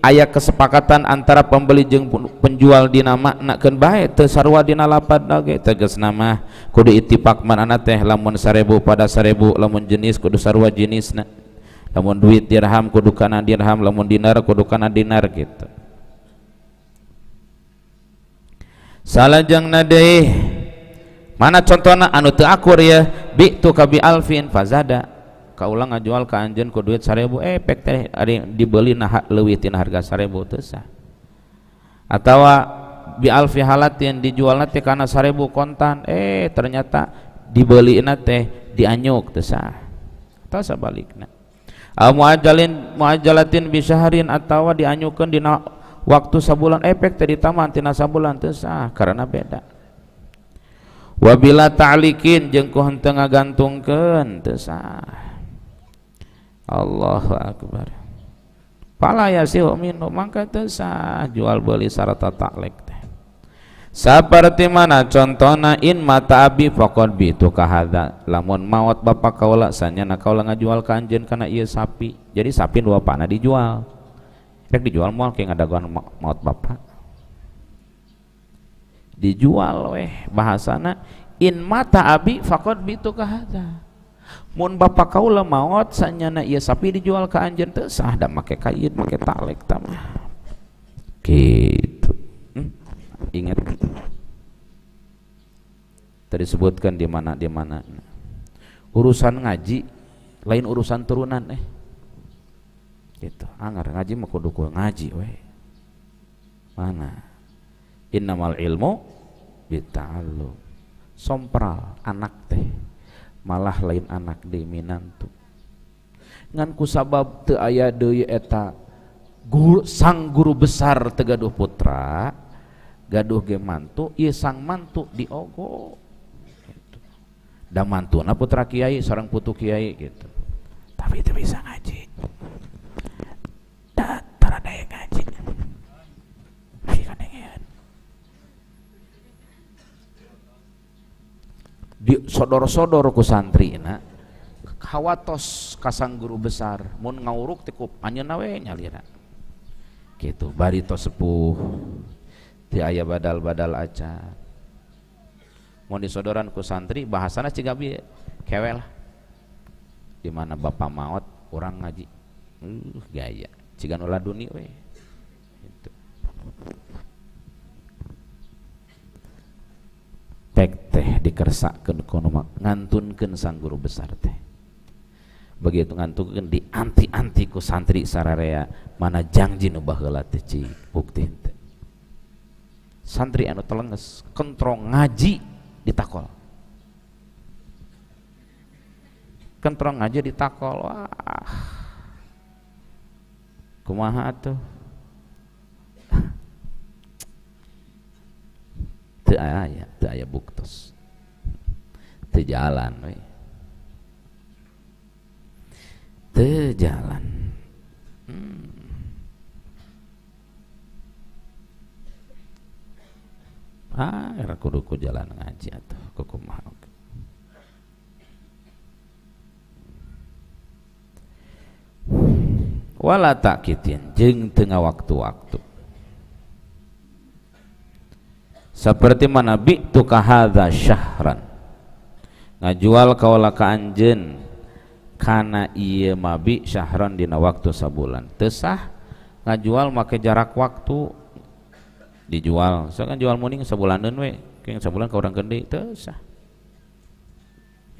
ayah kesepakatan antara pembeli jeng penjual dina nak bae baik tersarwa dina lapad lagi tegas nama kudu ittifaq manana teh lamun sarebu pada sarebu lamun jenis kudu jenis jenisna lamun duit dirham kudu kana dirham lamun dinar kudu kana dinar gitu salah jang nadeh mana contohnya anu teakur akur ya bi tu kabi alfin fazada kaulang ngajual ke anjen ku duit seribu efek eh, pek teh ada dibeli nah lewitin harga seribu tesah atau bi alfi yang dijual nanti karena seribu kontan eh ternyata dibeli nate dianyuk tesah atau sebaliknya al muajalin muajalatin bisa harin atau dianyukkan di waktu sabulan efek eh, tadi taman tina sabulan tesah karena beda wabila ta'likin jengkuh tengah gantungkan tersah Allahu Akbar ya si umino maka itu jual beli syarat taklek teh. seperti mana contohna in mata abi fakon bi itu kahada lamun mawat bapak kaula sanya nak kau ngajual jual kanjen karena iya sapi jadi sapi dua panah dijual rek dijual moal ada ngadaguan mawat bapak dijual weh bahasana in mata abi fakon bi itu kahada mun bapak kaula maut sanyana ieu sapi dijual ke anjeun teh sah da make kain make talek tamah gitu hmm? ingat tadi sebutkan di mana di mana urusan ngaji lain urusan turunan eh gitu anggar ngaji mah kudu ngaji we mana innamal ilmu bita'allum sompral anak teh malah lain anak di Minantu ngan kusabab te aya deui eta guru, sang guru besar tegaduh putra gaduh ge mantu ieu sang mantu diogo gitu. da mantuna putra kiai seorang putu kiai gitu tapi itu bisa ngaji da yang ngaji di sodor-sodor ku santri na kawatos kasang guru besar mun ngauruk tikup anjeun we nyalira gitu bari sepuh ti aya badal-badal aca mun disodoran ku santri bahasana cigabi ya. kewel di mana bapak maot orang ngaji uh, gaya ciganola ulah dunia we gitu. pek teh dikersakan konoma ngantunkan sang guru besar teh begitu ngantunkan dianti-anti ku santri sararea mana janji nu baheula teh ci bukti teh santri anu telenges kontrol ngaji ditakol kentrong ngaji ditakol wah kumaha tuh itu ah, ya, ayah itu ayah buktos itu jalan we jalan hmm. ah era kuduku jalan ngaji kuku kukumaha wala takitin jeng tengah waktu-waktu seperti mana bi'tu kahadha syahran ngajual kaula ka anjeun kana iya mabi syahran dina waktu sabulan tesah ngajual make jarak waktu dijual saya kan jual muning sebulan dan we keng sebulan ke orang gede tesah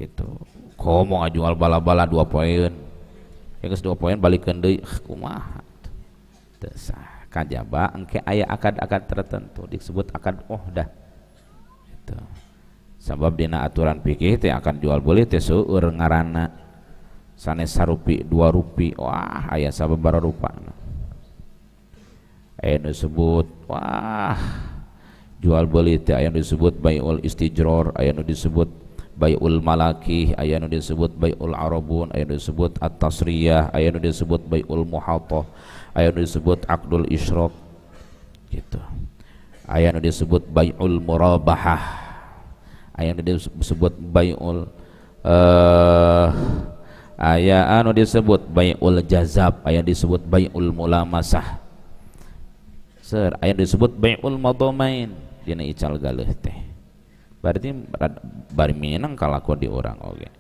gitu kok mau ngajual bala-bala dua poin ya kes dua poin balik deui kumaha tesah kajaba ya, engke ayah akad-akad tertentu disebut akad dah, itu sebab dina aturan pikir teh akan jual beli teh seueur ngarana sana sarupi dua rupi wah ayah sabab baru rupa ayah disebut wah jual beli teh ayah disebut bayul istijror ayah disebut bayul malaki ayah disebut bayul arabun ayah disebut at-tasriyah ayah disebut bayul muhatoh ayat disebut akdul isyrok gitu ayat disebut bayul murabahah ayat disebut bayul uh, eh, ayat anu disebut bayul jazab ayat disebut bayul mulamasah ser ayat disebut bayul madomain dina ical galuh teh berarti bari minang kalakuan di orang oke okay.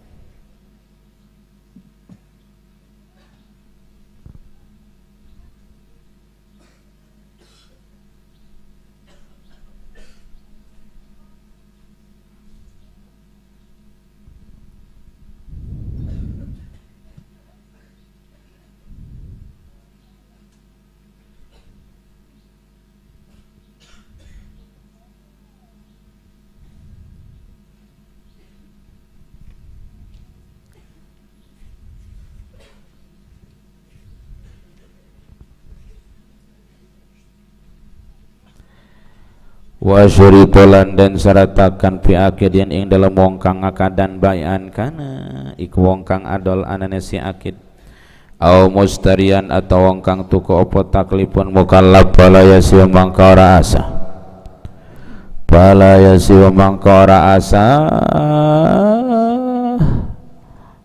wa polan dan seratakan fi yang ing dalam wong kang dan bayan kana iku wong kang adol anane si akid au mustarian atau wong kang tuku opo taklipun mukallab bala yasi mangka ora asa bala yasi mangka ora asa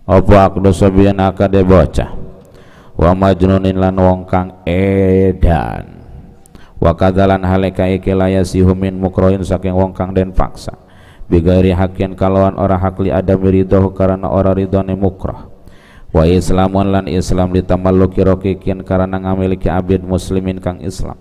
opo akdo sabian akade bocah wa majnunin lan wong kang edan wa kadalan halika iki layasihu min mukroin saking wong kang den paksa bigari Hakian kalawan ora hakli adam ridho karena ora ridone mukroh wa islamun lan islam ditamalluki rokikin karena ngamiliki abid muslimin kang islam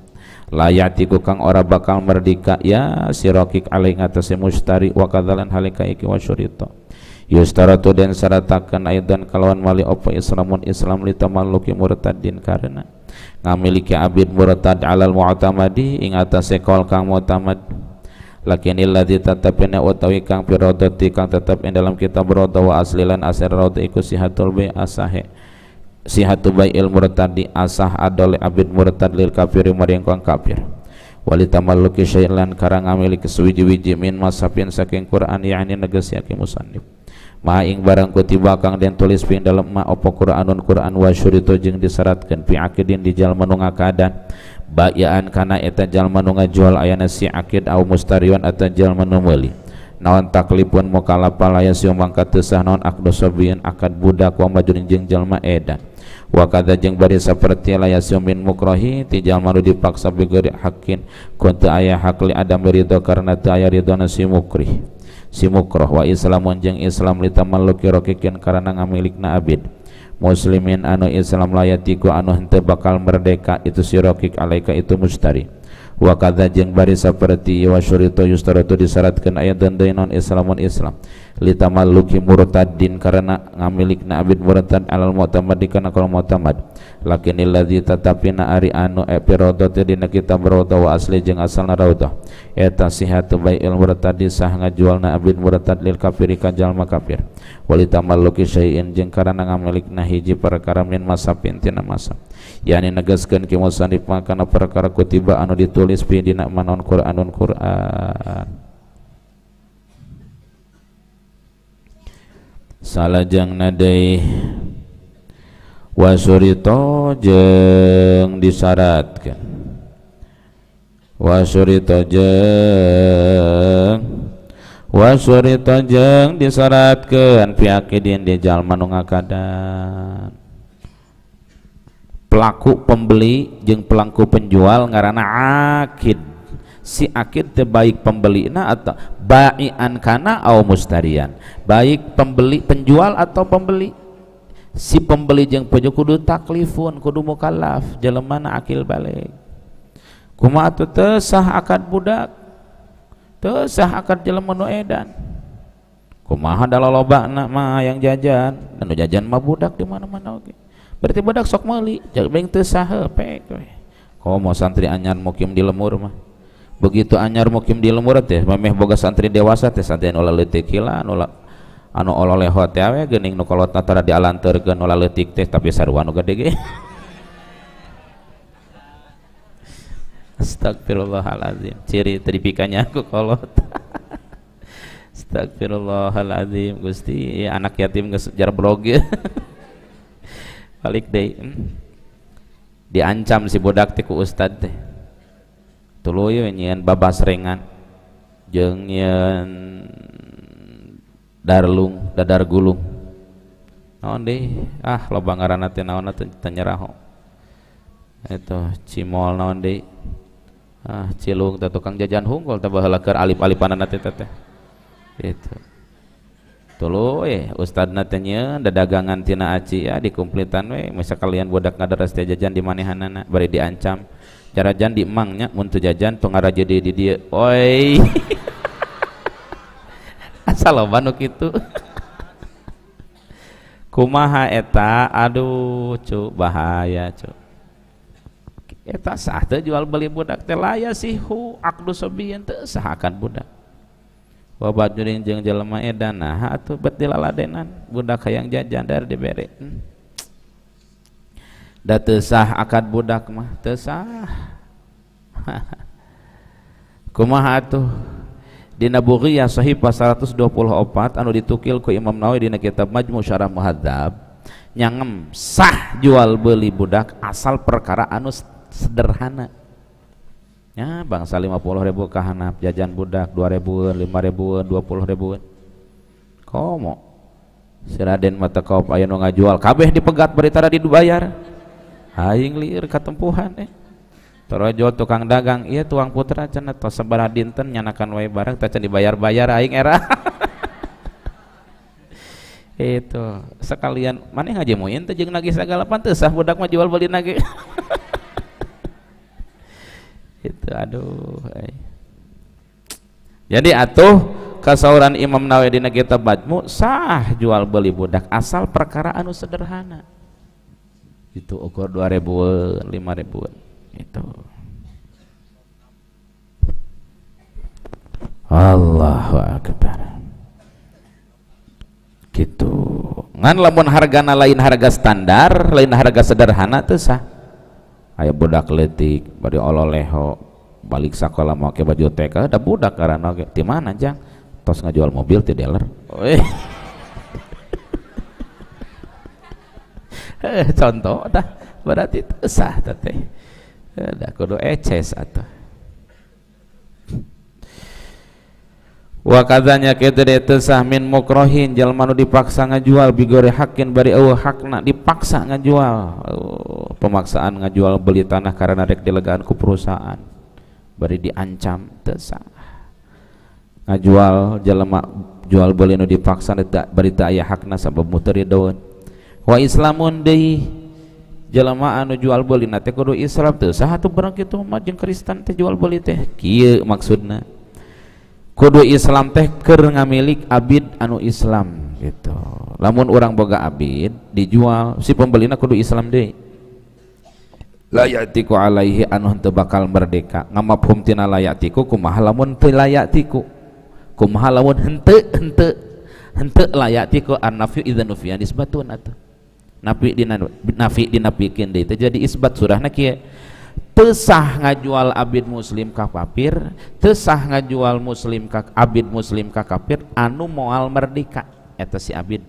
layatiku kang ora bakal merdeka ya rokik alai ngatasi mustari wa kadalan halika iki wa syurito yustaratu den saratakan aidan kalawan wali Opa islamun islam Luki murtadin karena ngamiliki abid murtad alal mu'tamadi ing atas sekol kang mu'tamad lakin illadhi tatapina utawi kang pirodoti kang tetap ing dalam kitab roda wa aslilan asir roda iku sihatul bi asahe sihatu bai'il murtadi asah adole abid murtad lil kafiri maring kang kafir wali tamalluki syai'lan karang amiliki suwiji-wiji min masapin saking Quran yakni negesi musannif maing barang kutiba kang den tulis ping dalam ma opo Quranun Quran wa syurito jeung diseratkeun pi akidin di jalma nu ngakadan bayaan kana eta jalma nu ngajual ayana si akid au mustariwan eta jalma nu meuli naon taklipun mukalafa laya si mangka teu naon akdu sabiyin akad budak wa majnun jeung jalma edan wa kadza jeung bari saperti laya si min mukrohi ti jalma nu dipaksa bigori hakin kuntu aya hakli adam ridho karena teu aya ridho si mukrih Si Mukroh wa islamun jeng islam litamalluki rakikin karena ngamilikna abid muslimin anu islam layatiku anu hente bakal merdeka itu sirokik alaika itu mustari wakada jeng bari seperti wasyurito yustaratu disaratkan ayat dan dainon islamun islam litamaluki murtadin karena ngamilikna abid murtad alal mu'tamad dikana kalau mu'tamad lakin illadhi tatapina ari anu e pirodoti dina kita berauta wa asli jeng asalna rauta eta sihatu bai'il murtadi sah ngajualna abid murtad lil kafiri kajalma kafir walita maluki syai'in jeng karena ngamilikna hiji perkara min masa pintina masa yani negaskan ke musanif mah perkara kutiba anu ditulis pi dina manon Qur'anun Qur'an salajang nadai wasurito jeng disaratkan wasurito jeng wasurito jeng disaratkan pihak idin di jalma nu ngakadan pelaku pembeli jeng pelaku penjual ngarana akid si akid teh baik pembeli na atau baian kana au mustarian baik pembeli penjual atau pembeli si pembeli jeng penjual kudu taklifun kudu mukallaf mana akil balik kumah atau tesah akad budak tesah akad jelema nu edan kumaha nak mah yang jajan dan jajan mah budak di mana-mana okay berarti budak sok meuli jak beng teu saha pek we komo santri anyar mukim di lemur mah begitu anyar mukim di lemur teh mameh boga santri dewasa teh santri nu leutik heula nolak anu, anu lehot teh we geuning nu kolotna tara dialanteurkeun nu leutik teh tapi sarua nu gede ge <laughs> Astagfirullahaladzim ciri teripikanya aku kolot <laughs> Astagfirullahaladzim Gusti iya, anak yatim ngejar blog ya <laughs> balik deh hmm. diancam si budak tiku ku ustad teh tuluy nyian babas ringan jeng nyian darlung dadar gulung naon deh ah lo bangaran nanti naon teh tanyaraho itu cimol naon deh ah cilung tukang jajan hunkul teh baheula alip-alipanan nanti teteh itu tulu eh ustad natanya ada dagangan tina aci ya dikumplitan we misal kalian budak ngadaras teh jajan di mana nana bari diancam cara jan di emangnya muntu jajan pengara jadi di dia oi <laughs> asal lo banu kitu <laughs> kumaha eta aduh cu bahaya cu eta sah teh jual beli budak teh laya sih hu akdu sobian teh sah akan budak bajurin jeng jelema edana atuh bet dilaladenan budak kayang jajan dari diberi hmm. dah tersah akad budak mah tesah <laughs> kumaha atuh dina bughiyah sahih 124 anu ditukil ku Imam Nawawi dina kitab Majmu Syarah Muhadzab nyangem sah jual beli budak asal perkara anu sederhana ya bangsa 50 ribu kahanap jajan budak 2 ribu, 5 ribu, 20 ribu, komo si Raden Matakop ayo no ngajual kabeh dipegat beritara dibayar aing liir katempuhan eh Torojo tukang dagang iya tuang putra cina to sebarah dinten nyanakan wae barang tacan dibayar-bayar aing era <laughs> itu sekalian mana ngaji muin teh jeng nagih segala pantes sah budak mah jual beli nagi <laughs> itu aduh ay. Eh. jadi atuh kasauran Imam Nawawi di negita Majmu sah jual beli budak asal perkara anu sederhana itu ukur 2000 5000 itu Allahu Akbar gitu ngan lamun hargana lain harga standar lain harga sederhana tuh sah aya budak letik bari ololeho balik sekolah mau ke baju TK ada budak karena oke di mana jang tos ngejual mobil ti dealer oh, <laughs> eh. contoh dah berarti sah teh eh, dah kudu eces atau wakadanya tesah min mukrohin jalmanu dipaksa ngajual bigore hakin bari Allah hakna dipaksa ngajual oh, pemaksaan ngajual beli tanah karena rek dilegaan ku perusahaan bari diancam tesah ngajual jalma jual beli nu dipaksa tak bari tak aya hakna sabab muteri daun wa islamun deui jalma anu jual beli nate kudu islam teu saha tuh barang kitu mah jeung Kristen teh jual beli teh kieu maksudna kudu Islam teh ker ngamilik abid anu Islam gitu lamun orang boga abid dijual si pembelina kudu Islam deh layatiku alaihi anu henteu bakal merdeka Ngamap tina layatiku kumaha lamun teu layatiku kumaha lamun henteu henteu henteu layatiku annafi idzan nufiyan isbatun atuh nafi dina nafi di deui teh jadi isbat surahna kieu tesah ngajual Abid muslim ka kafir tesah ngajual muslim ka Abid muslim ka kafir anu mual merdeka eta si Abid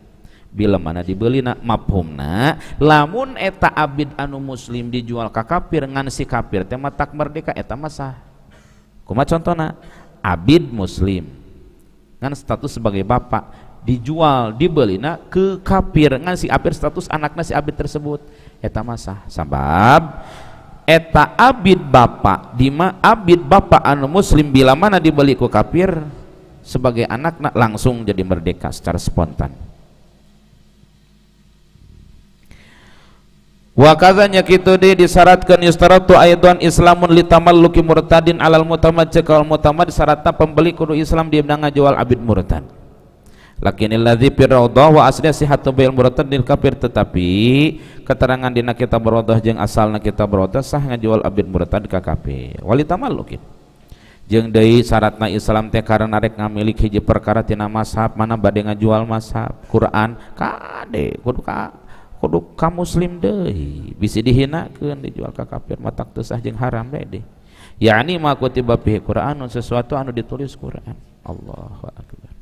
bila mana dibeli nak nak, lamun eta Abid anu muslim dijual ka kafir ngan si kafir tema tak merdeka eta masah kuma contohna Abid muslim ngan status sebagai bapak dijual dibeli nak ke kafir ngan si kafir status anaknya si Abid tersebut eta masah sabab eta abid bapak dima abid bapak anu muslim bila mana dibeli ku kafir sebagai anak nak langsung jadi merdeka secara spontan wa kadzanya kitu di disyaratkan yustaratu aidan islamun litamalluki murtadin alal mutamad cekal mutamad syaratna pembeli kudu islam dia ngajual abid murtad lakinil ladzi fi rawdah wa asli sihatu bil muratan lil kafir tetapi keterangan dina kita rawdah jeung asalna kita rawdah sah ngajual abid murtad ka kafir walitamallukin jeung deui syaratna Islam teh karena rek ngamilik hiji perkara tina mazhab mana bade ngajual mazhab Quran kade kudu ka kudu ka muslim deui bisi dihinakeun dijual ka kafir matak teu sah jeung haram deui yakni ma kutiba fi Quran sesuatu anu ditulis Quran Allahu akbar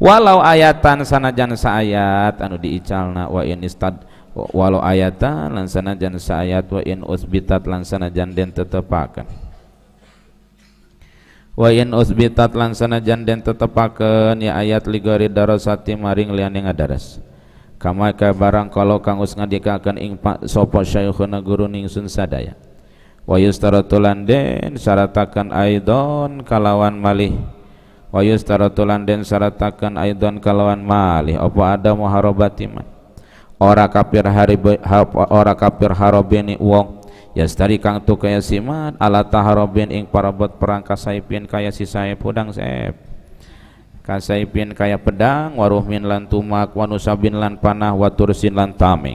walau ayatan sana jan saayat anu diicalna wa in istad walau ayatan lansana jan saayat wa in usbitat lansana jan den tetepaken wa in usbitat lansana jan den tetepaken ya ayat ligari darasati maring lianing adaras kama ka barang kalau kangus ngadikakan ing pak sapa syaikhuna guru sun sadaya wa yustaratulan den syaratakan aidon kalawan malih wa yustaratulan den saratakan aidan kalawan malih apa ada muharabati man ora kafir hari ora kafir harobeni wong stari kang tu kaya simat ala taharobin ing parabot perang kasaipin kaya si saya pudang sep kasaipin kaya pedang waruhmin lan tumak wanusabin lan panah watursin lan tamik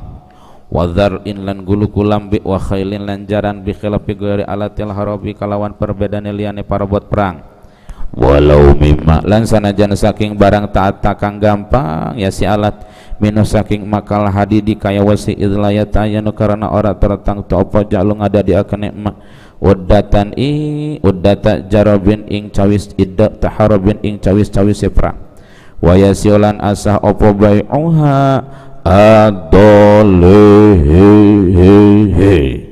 wadhar in lan gulu bi wa khailin lan jaran bi khilafi ghairi alatil harobi kalawan perbedaan liyane parabot perang walau mimma lan sanajan saking barang taat takang gampang ya si alat minus saking makal hadidi kaya wasi idlayat ayanu karena ora tertang tu apa jalung ada di akan nikmat wadatan i wadata jarabin ing cawis idda taharobin ing cawis cawis sepra waya siolan asah opo he he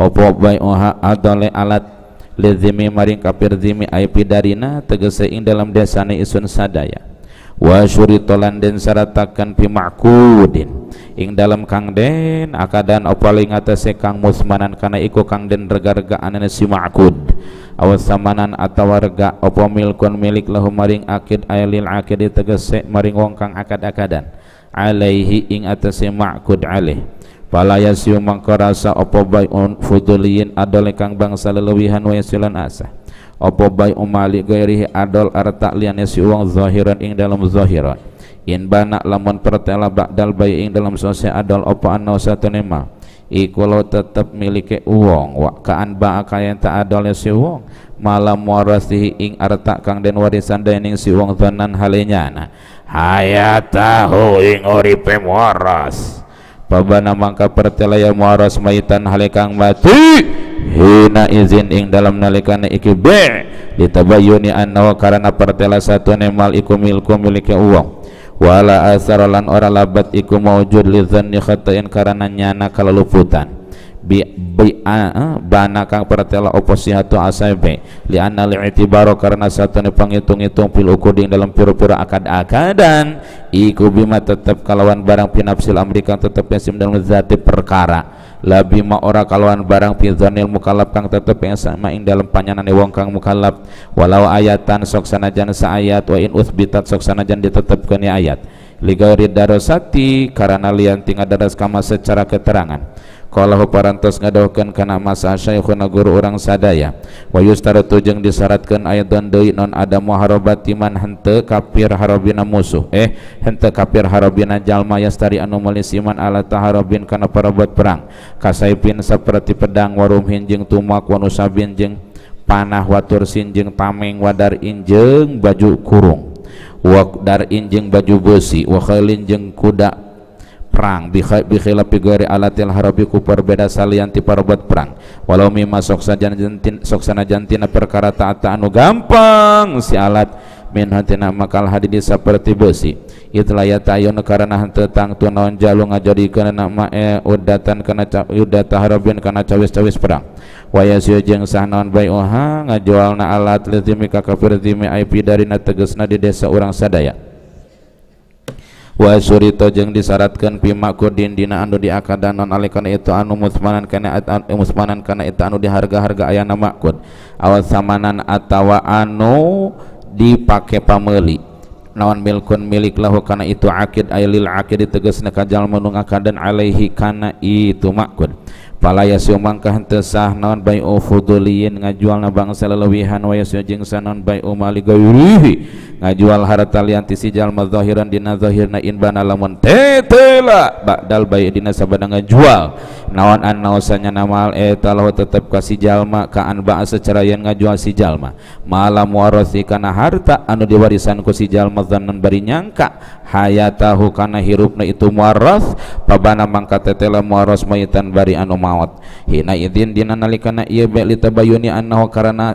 opo oha adole alat lezimi maring kapir zimi aipidarina tegese ing dalam desane isun sadaya wa syuritolan den saratakan pimakudin ing dalam kang den akadan opali ngatasi kang musmanan kana iku kang den rega-rega anane si makud awas samanan atau warga opo milkun milik lahu maring akid ayalil akid tegese maring wong kang akad-akadan alaihi ing atase makud alih Fala yasiu sa opo bai on fuduliin adol kang bangsa lelewihan wa yasilan asah. opo bai mali gairihi adol arta liyane si wong zahiran ing dalam zahiran. In bana lamon pertela dal bai ing dalam sosia adol opo anna satu nema. Iku lo tetep milike uang wa kaan ba kaya ta adol ya si wong malam warasihi ing arta kang den warisan dening si wong zanan halenyana hayatahu ing oripe waras Pabana mangka pertelaya muaras maitan halekang mati hina izin ing dalam nalikana iki be ditabayuni annahu karena pertela satu nemal iku milku miliki uang wala asaralan ora labat iku maujud li dhanni khata'in karena nyana kalaluputan bi bi kang pertela sihatu asabe li anna li itibaro karena satu ne penghitung-hitung pil ukuding dalam pura-pura akad-akadan iku bima tetap kalawan barang pinapsil amrikan tetap yasim dalam zati perkara labi ma ora kalawan barang pidzanil mukallaf kang tetep yang sama ing dalam panyanane wong kang mukallaf walau ayatan sok sanajan saayat wa in uthbitat sok sanajan ditetepkeun ya ayat ligairi darosati karena lian tinggal daras kama secara keterangan kalau parasdakan karena masa saya orang sadayang disatkan aya dan non ada muharoba iman hante kafir Harobina musuh eh hente kafir Harrobibinajallmaas dari anomalisiman ala taobin karena parabat perang kasaipin seperti pedang warung hinjeng tumak wa Sabinnjeng panah watur Shinjeng tameng wadar injeng baju kurung wo dar injing baju besi wahallinjeng kuda dan perang bikhilapi gori alatil harabi ku perbeda salian ti perang walau mimma saja jantin soksana jantina perkara taat anu gampang si alat min hatina makal hadini seperti besi itulah ya tayon karena hantetang tu naon jalu ngajari kana mae udatan kana udata harabin kana cawis-cawis perang waya sieu jeung sahnaon bae oha na alat litimi kakafir kafir timi IP dari na tegesna di desa orang sadaya Surito disaratkan pimaud din dina andu diada non itu anu mumanan dihar-harga aya na awa samanan atawa anu dipake pamelili nawan milkun miliklah karena itu aki a aki di tegeskajal menung dan alaihikana itu ma. palaya siumangkah tesah naon bai ufuduliyin oh ngajual na bangsa lelewihan wa yasya jengsa naon bai umali oh gayurihi ngajual harta lian tisijal madzahiran dina zahirna inbana lamun tetela bakdal bai dina sabadang ngajual naon an naosanya namal eta eh lahu tetep ka si jalma ka an ba'a secara yang ngajual si jalma malam warasi kana harta anu diwarisan ku si jalma zannan bari nyangka haya tahu karena hirukne itu muaraf baba bangka tetetele muas maitan bari anwat hinna idindina bauni karena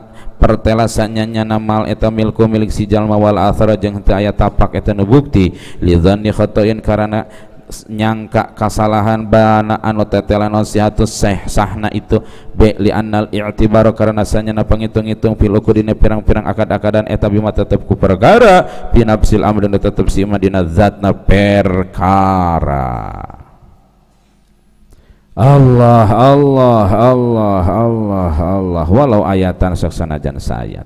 pertelesannyanya namamal eta milku milik sijallmawal asara jeng aya tapak eta nubukti lizon nihtoin karena nyangka kesalahan bana anu tetelan siatu seh sahna itu be li annal i'tibar karena sanya na pangitung-itung fil ukudine pirang-pirang akad-akadan eta bima tetep ku perkara binafsil amr dan tetep si madina zatna perkara Allah Allah Allah Allah Allah walau ayatan saksana jan sayat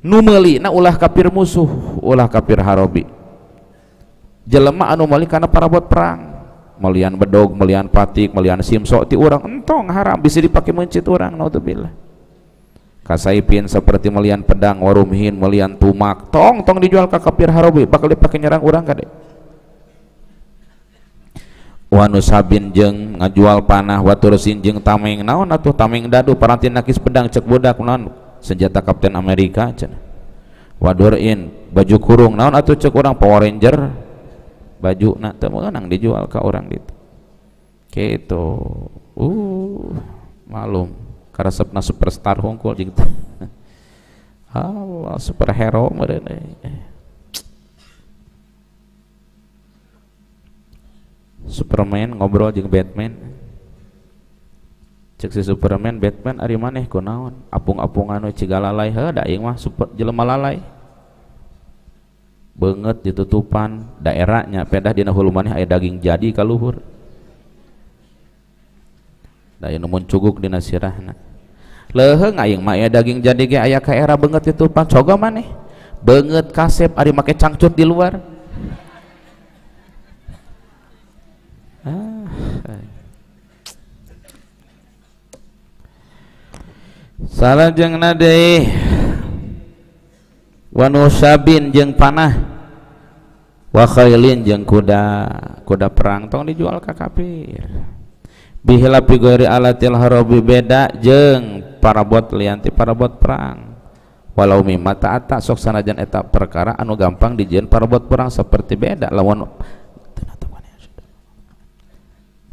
numeli na ulah kapir musuh ulah kapir harobi jelema anu meuli karena para buat perang melian bedog melian patik melian simsok ti orang entong haram bisa dipakai mencit orang naudzubillah kasaipin seperti melian pedang warumhin melian tumak tong tong dijual ke harobi bakal dipakai nyerang orang kade wanusabin jeng ngajual panah watur sinjeng tameng naon atuh tameng dadu parantin nakis pedang cek budak naon senjata Kapten Amerika cen wadurin baju kurung naon atau cek orang Power Ranger baju nak temenang dijual ke orang gitu gitu uh malum karena superstar hongkul gitu <laughs> Allah superhero mereka Superman ngobrol dengan Batman cek si Superman Batman ari maneh kunaon apung-apungan cigala lalai he da mah super jelema lalai banget ditutupan daerahnya pedah dina hulu maneh aya daging jadi ka luhur da ieu mun cuguk dina sirahna leheung aing mah aya daging jadi ge aya ka era benget ditutupan coga maneh benget kasep ari make cangcut di luar salajeng Wanu sabin jeng panah wa khailin jeng kuda kuda perang tong dijual ke kafir bihilapi gori alatil harobi beda jeng para bot lianti para bot perang walau mimma ta'ata sok sanajan eta perkara anu gampang para buat perang seperti beda lawan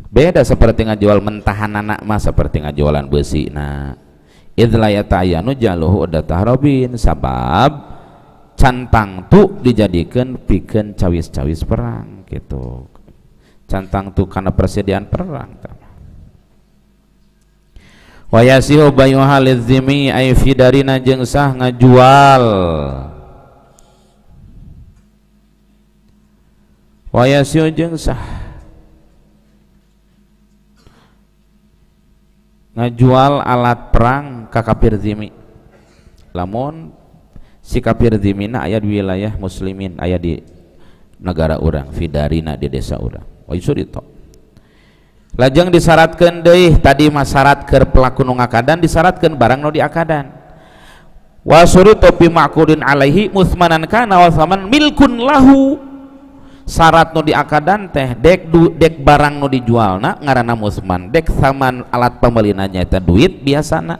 beda seperti ngajual mentahan anak mah seperti ngajualan besi nah idlayatayanu jaluhu tahrobin, sabab cantang tu dijadikan bikin cawis-cawis perang gitu cantang tu karena persediaan perang wa yasihu bayu halidzimi ay fidarina jeung sah ngajual wa yasihu jeung sah ngejual alat perang ke kafir zimi lamun si kafir zimina ayat wilayah muslimin ayat di negara orang fidarina di desa orang wajusurito lajeng disaratkan deh tadi masyarakat ke pelaku nungakadan disaratkan barang no diakadan wasurito makudin alaihi musmanan kana wasaman milkun lahu syarat nu diakadan teh dek du, dek barang nu dijual na ngarana musman dek saman alat pembelinannya itu duit biasa na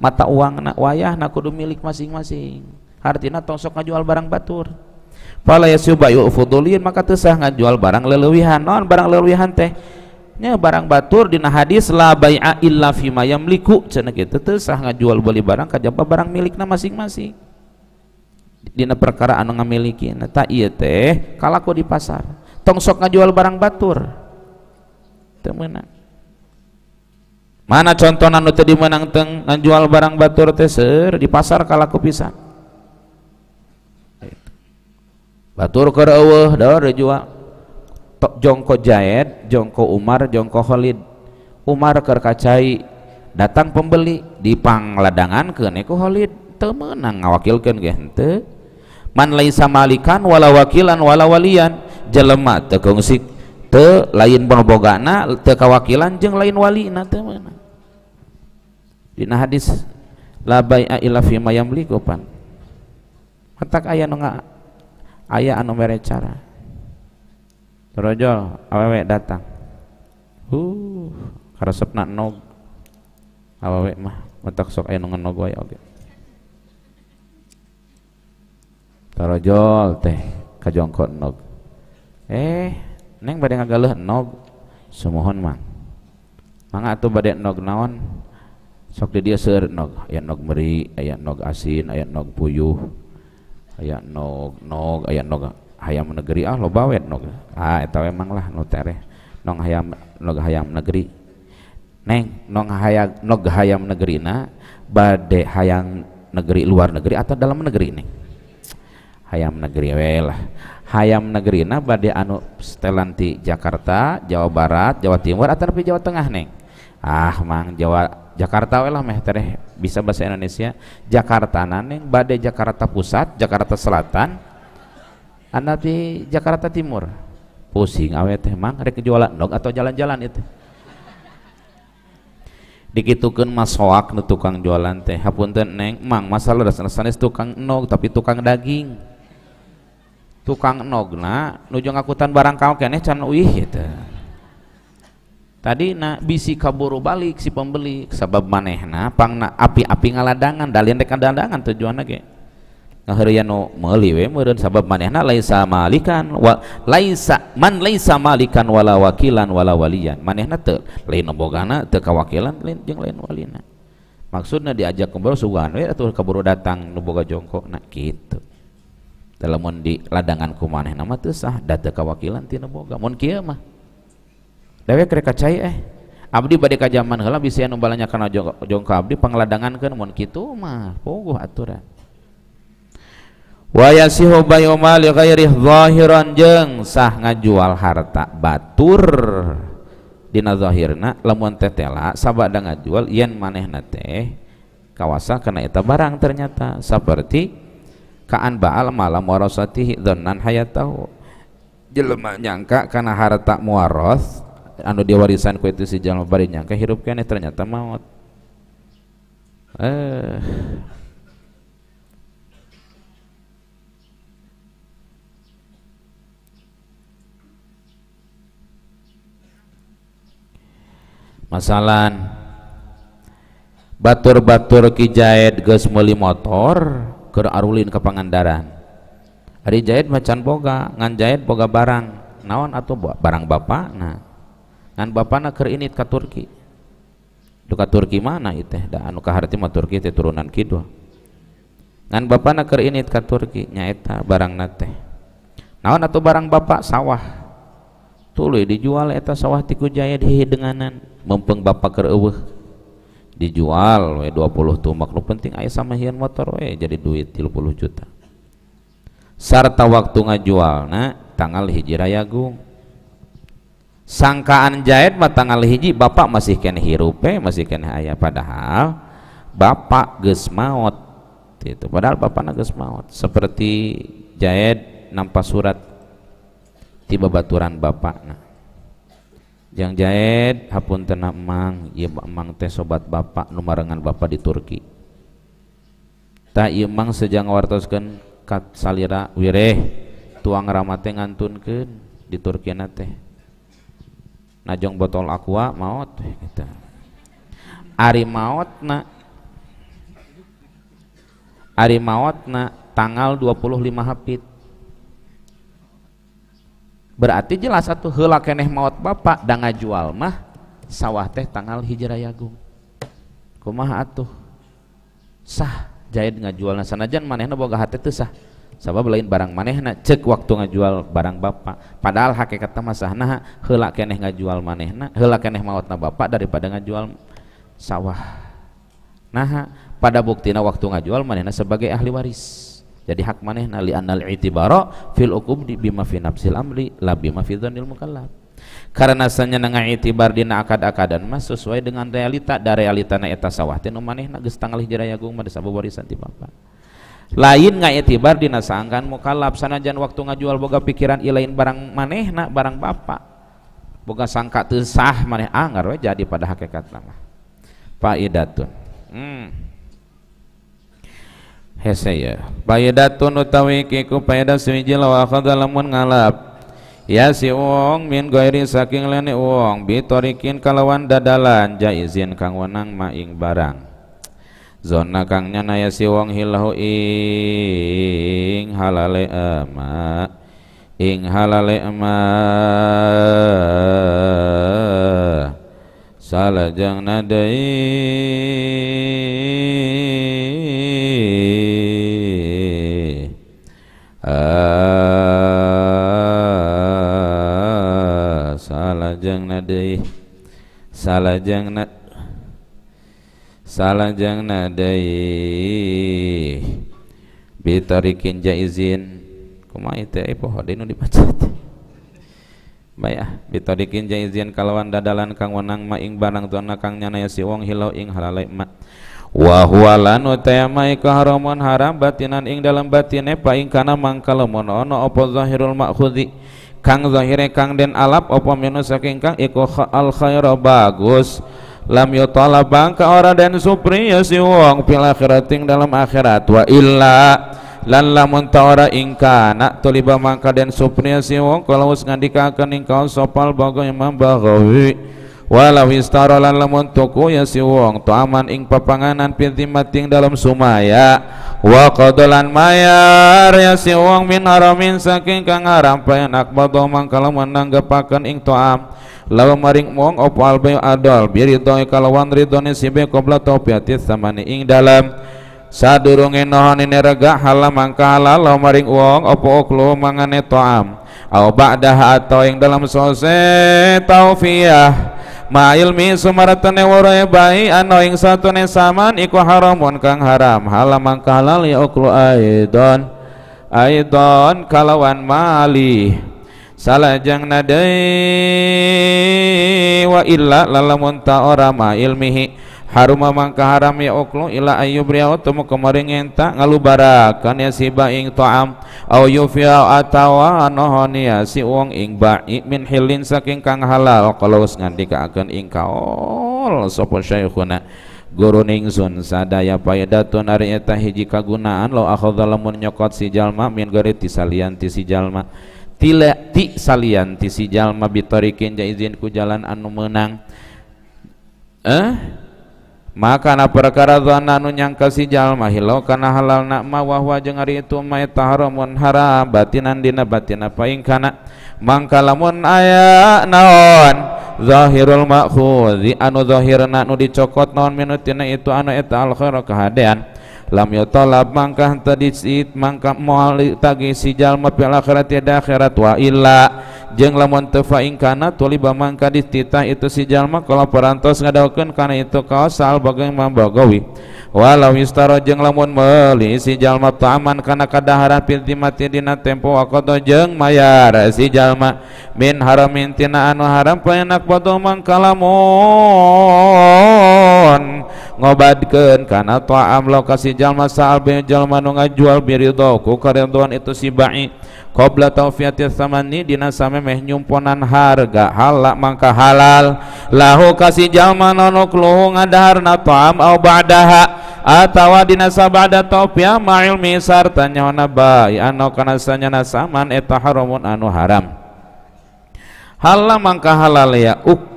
mata uang na wayah na kudu milik masing-masing artinya tongsok ngajual barang batur pala ya subayu fudulin maka tesah ngajual barang lelewihan non barang lelewihan teh nya barang batur dina hadis la bai'a illa fima yamliku cenah kitu teh sah ngajual beli barang kajaba barang milikna masing-masing dina perkara anu ngamiliki nah, tak iya teh kalaku di pasar tong sok ngajual barang batur temena mana contoh anu tadi menang teng ngajual barang batur teh ser di pasar kalaku pisan batur keur eueuh daur jual, Tok jongko Jaed, jongko Umar, jongko Khalid. Umar keur kacai datang pembeli di pangladangan ke neku Khalid menang ngawakilkan ge henteu man laisa malikan wala wakilan wala walian jelema te kungsi te lain panobogana te kawakilan jeng lain wali temen meunang dina hadis la bai'a illa fi ma yamliku pan matak aya nu aya anu mere cara rojol awewe datang uh karasepna nog awewe mah matak sok aya nu ngenogoy oge okay. Parojol teh kajongkot nog eh neng badai ngagaluh nog semohon mang mangga atau badai nog naon sok di dia ser nog ayat nog meri ayat nog asin ayat nog puyuh ayat nog nog ayat nog hayam negeri ah lo bawet nog ah itu emang lah nu tereh nong hayam nog hayam negeri neng nong hayam nog hayam negeri na bade hayam negeri luar negeri atau dalam negeri neng hayam negeri welah hayam negeri na bade anu setelan di Jakarta Jawa Barat Jawa Timur atau tapi Jawa Tengah neng ah mang Jawa Jakarta welah meh tereh bisa bahasa Indonesia Jakarta nah, neng bade Jakarta Pusat Jakarta Selatan anda di Jakarta Timur pusing awet ah, teh mang rek jualan dong atau jalan-jalan itu dikitukan masoak nu tukang jualan teh teh neng mang masalah dasar sanes tukang nog tapi tukang daging tukang nogna aku ngakutan barang kau kene can uih gitu tadi na bisi kaburu balik si pembeli sebab manehna pangna api-api ngaladangan dalian rek ngaladangan tujuanna ge ngaheureun nu meuli we meureun sabab manehna laisa malikan wa laisa man laisa malikan wala wakilan wala waliyan manehna teu lain bogana teu kawakilan lain jeung lain walina maksudna diajak kembali sugan we atuh kaburu datang nu boga jongkok nak gitu lamun di ladangan kumaneh nama tuh sah data kawakilan tina boga mun kia mah dewek cai eh abdi pada kajaman hela bisa nu balanya karena jong, abdi pengladangan kan mun kitu mah puguh aturan wa bayoma bayu mali zahiran jeng sah ngajual harta batur dina zahirna lamun tetela dengan jual yen maneh nate kawasa kena eta barang ternyata seperti kaan ba'al malam warasatihi dhannan hayatahu jelema nyangka karena harta muaros anu diwarisan ku itu si jalma bari nyangka hirup kene ternyata maut eh masalah batur-batur kijaid gas geus motor ke arulin ke Pangandaran hari jahit macan boga ngan jahit boga barang naon atau barang bapak nah ngan bapak nak ini ke Turki duka Turki mana itu da anu kaharti mah Turki itu turunan kidul ngan bapak nak ini ke Turki nyaita barang nate naon atau barang bapak sawah tuluy dijual eta sawah tiku jaya di hidenganan mempeng bapak ker dijual we 20 tumak nu penting sama hian motor we jadi duit 30 juta sarta waktu na tanggal hiji rayagung sangkaan jahit mah tanggal hiji bapak masih kena hirup eh, masih kena ayah padahal bapak ges maut itu padahal bapak nages maut seperti jahit nampak surat tiba baturan bapak nah yang jahit hapun tenang mang ya emang teh sobat bapak numarengan bapak di Turki tak emang iya sejang wartoskan kat salira wireh tuang ramate ngantunkan di Turki nate najong botol aqua maut kita gitu. ari maut na ari maut na tanggal 25 hapit berarti jelas satu hela keneh maut bapak dan jual mah sawah teh tanggal hijrah yagung kumaha atuh sah jahit sana jan manehna boga hati teu sah sabab lain barang manehna cek waktu ngajual barang bapak padahal hakikat mah sahna heula keneh ngajual manehna heula keneh mautna bapak daripada ngajual sawah nah pada buktina waktu ngajual manehna sebagai ahli waris jadi hak maneh nali anal itibara fil ukum di bima fi nafsil amri la bima fi dhanil mukallaf karena sanya nengah itibar dina akad-akadan mas sesuai dengan realita Dari realita na eta sawah teh nu maneh geus tangalih jeraya gung mah sabab warisan ti bapa lain nggak itibar dina sanggan mukallaf sanajan waktu ngajual boga pikiran ilain barang maneh na barang bapa boga sangka teu sah maneh anggar ah we jadi pada hakikat nama faidatun hmm Hesaya bayadatun utawi kiku payedat suwiji lawa akhadha lamun ngalap Ya si wong min goiri saking lene wong Bitorikin kalawan dadalan ja izin kang wenang maing barang Zona kang nyana ya si uang hilahu ing halale ama ing halale salah jang nadai jang deui salajengna salajengna deui bitarikin jaizin kumaha ya, teh poho deui nu dibaca Bayah bitarikin jaizin kalawan dadalan kang wenang ma ing barang tuanna kang nyanaya si wong hilau ing halalai ma wa huwa lan iku haramun haram batinan ing dalam batine paing kana mangkalemon ono opo zahirul makhudhi kang zahire kang den alap apa minus saking kang iku al khaira bagus lam yutalab bangka ora den supri ya si wong fil akhirating dalam akhirat wa illa lan lamun ingka ingkana tuliba mangka den supri ya si wong kalau ngandikaken ingkau sopal bago imam walau istarolan lamun tuku ya si wong aman ing papanganan pinti mating dalam sumaya wa qadolan mayar ya si wong min haramin saking kang haram penak bodoh kalau menanggapakan ing to'am lalu maring wong opal bayu adol biridoi kalawan ridoni sibe kobla topiati samani ing dalam sadurunge nohon ini rega halal mangka halal maring wong opo oklo mangane to'am au ba'dah atau yang dalam sose taufiyah ma ilmi sumaratane warai bai ano ing satune saman iku haramun kang haram halamang kalal ya uklu aidon aidon kalawan mali salah jang nadai wa illa lalamun ta ora ma ilmihi haruma mangka haram ya oklo ila ayub riau temu kemarin ngenta ngalubarakan ya si ing to'am au yufia atawa nohonia si uang ing ba'i min hilin saking kang halal kalau ka akan ing kaol sopo syekhuna guru ningsun sadaya paya ari eta hiji kagunaan lo akhadha lamun nyokot si jalma min gari tisalian ti si jalma tile ti salian ti si jalma bitorikin ja ku jalan anu menang eh makan na perkara zona annyangka sijal mahilokana halalnakmawah wajeng hari itu may taromun haram batinan dina batinpaing kana mangka lamun aya naon zahirul ma'fudi anu zahir ak nu dicokot nonon minutina itu anu eta alkhoro kehaan lami la mangkah tadiit mangka mu tagih sijal mebilati dahir tuaila lamon tevaingkana tuli Baman Kadis Titah itu si Jalma kalau perantos ngadaken karena itu kausal bag mambagawi walau wistara jeng lamunmeli si Jalma Taman karena ka harappil di matidina tempo ako dojeng mayara si Jalma bin Harram mintina Anu haram pelaak bodohmankalamo naon ngobadkeun kana ta'am lokasi jalma sa'al bin jalma nu ngajual ridho ku karidhoan itu si bai qabla tawfiyati samani dina samemeh nyumponan harga halak mangka halal lahu kasih jalma nu kluhu ngadaharna ta'am au ba'daha atawa dina sabada topia ma'il misar tanyawana bai anu kana sanyana saman eta haramun anu haram halal mangka halal ya uk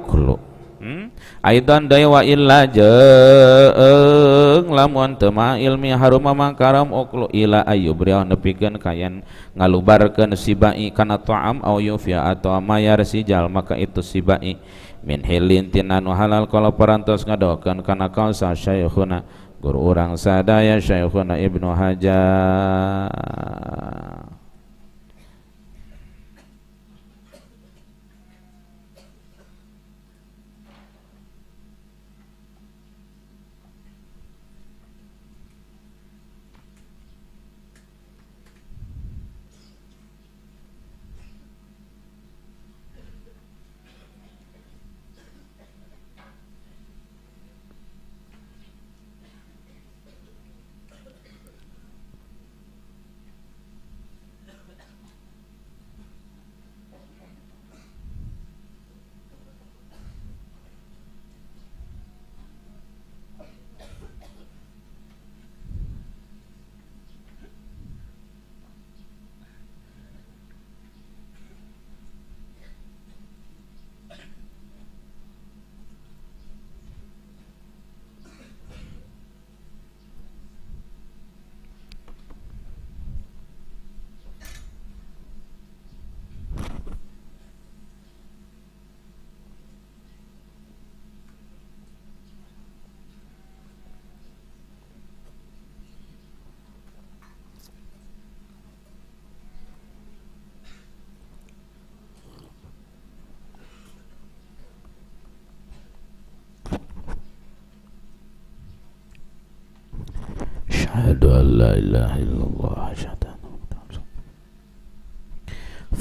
Aidan day wa illa jeeng lamun teu ilmi haruma mangkaram oklo ila ayub riah nepikeun kayan ngalubarkeun si bai kana ta'am au yufia atau mayar si jal maka itu sibai min hilin tinanu halal kala parantos ngadokan kana kausa syaikhuna guru urang sadaya syaikhuna ibnu hajar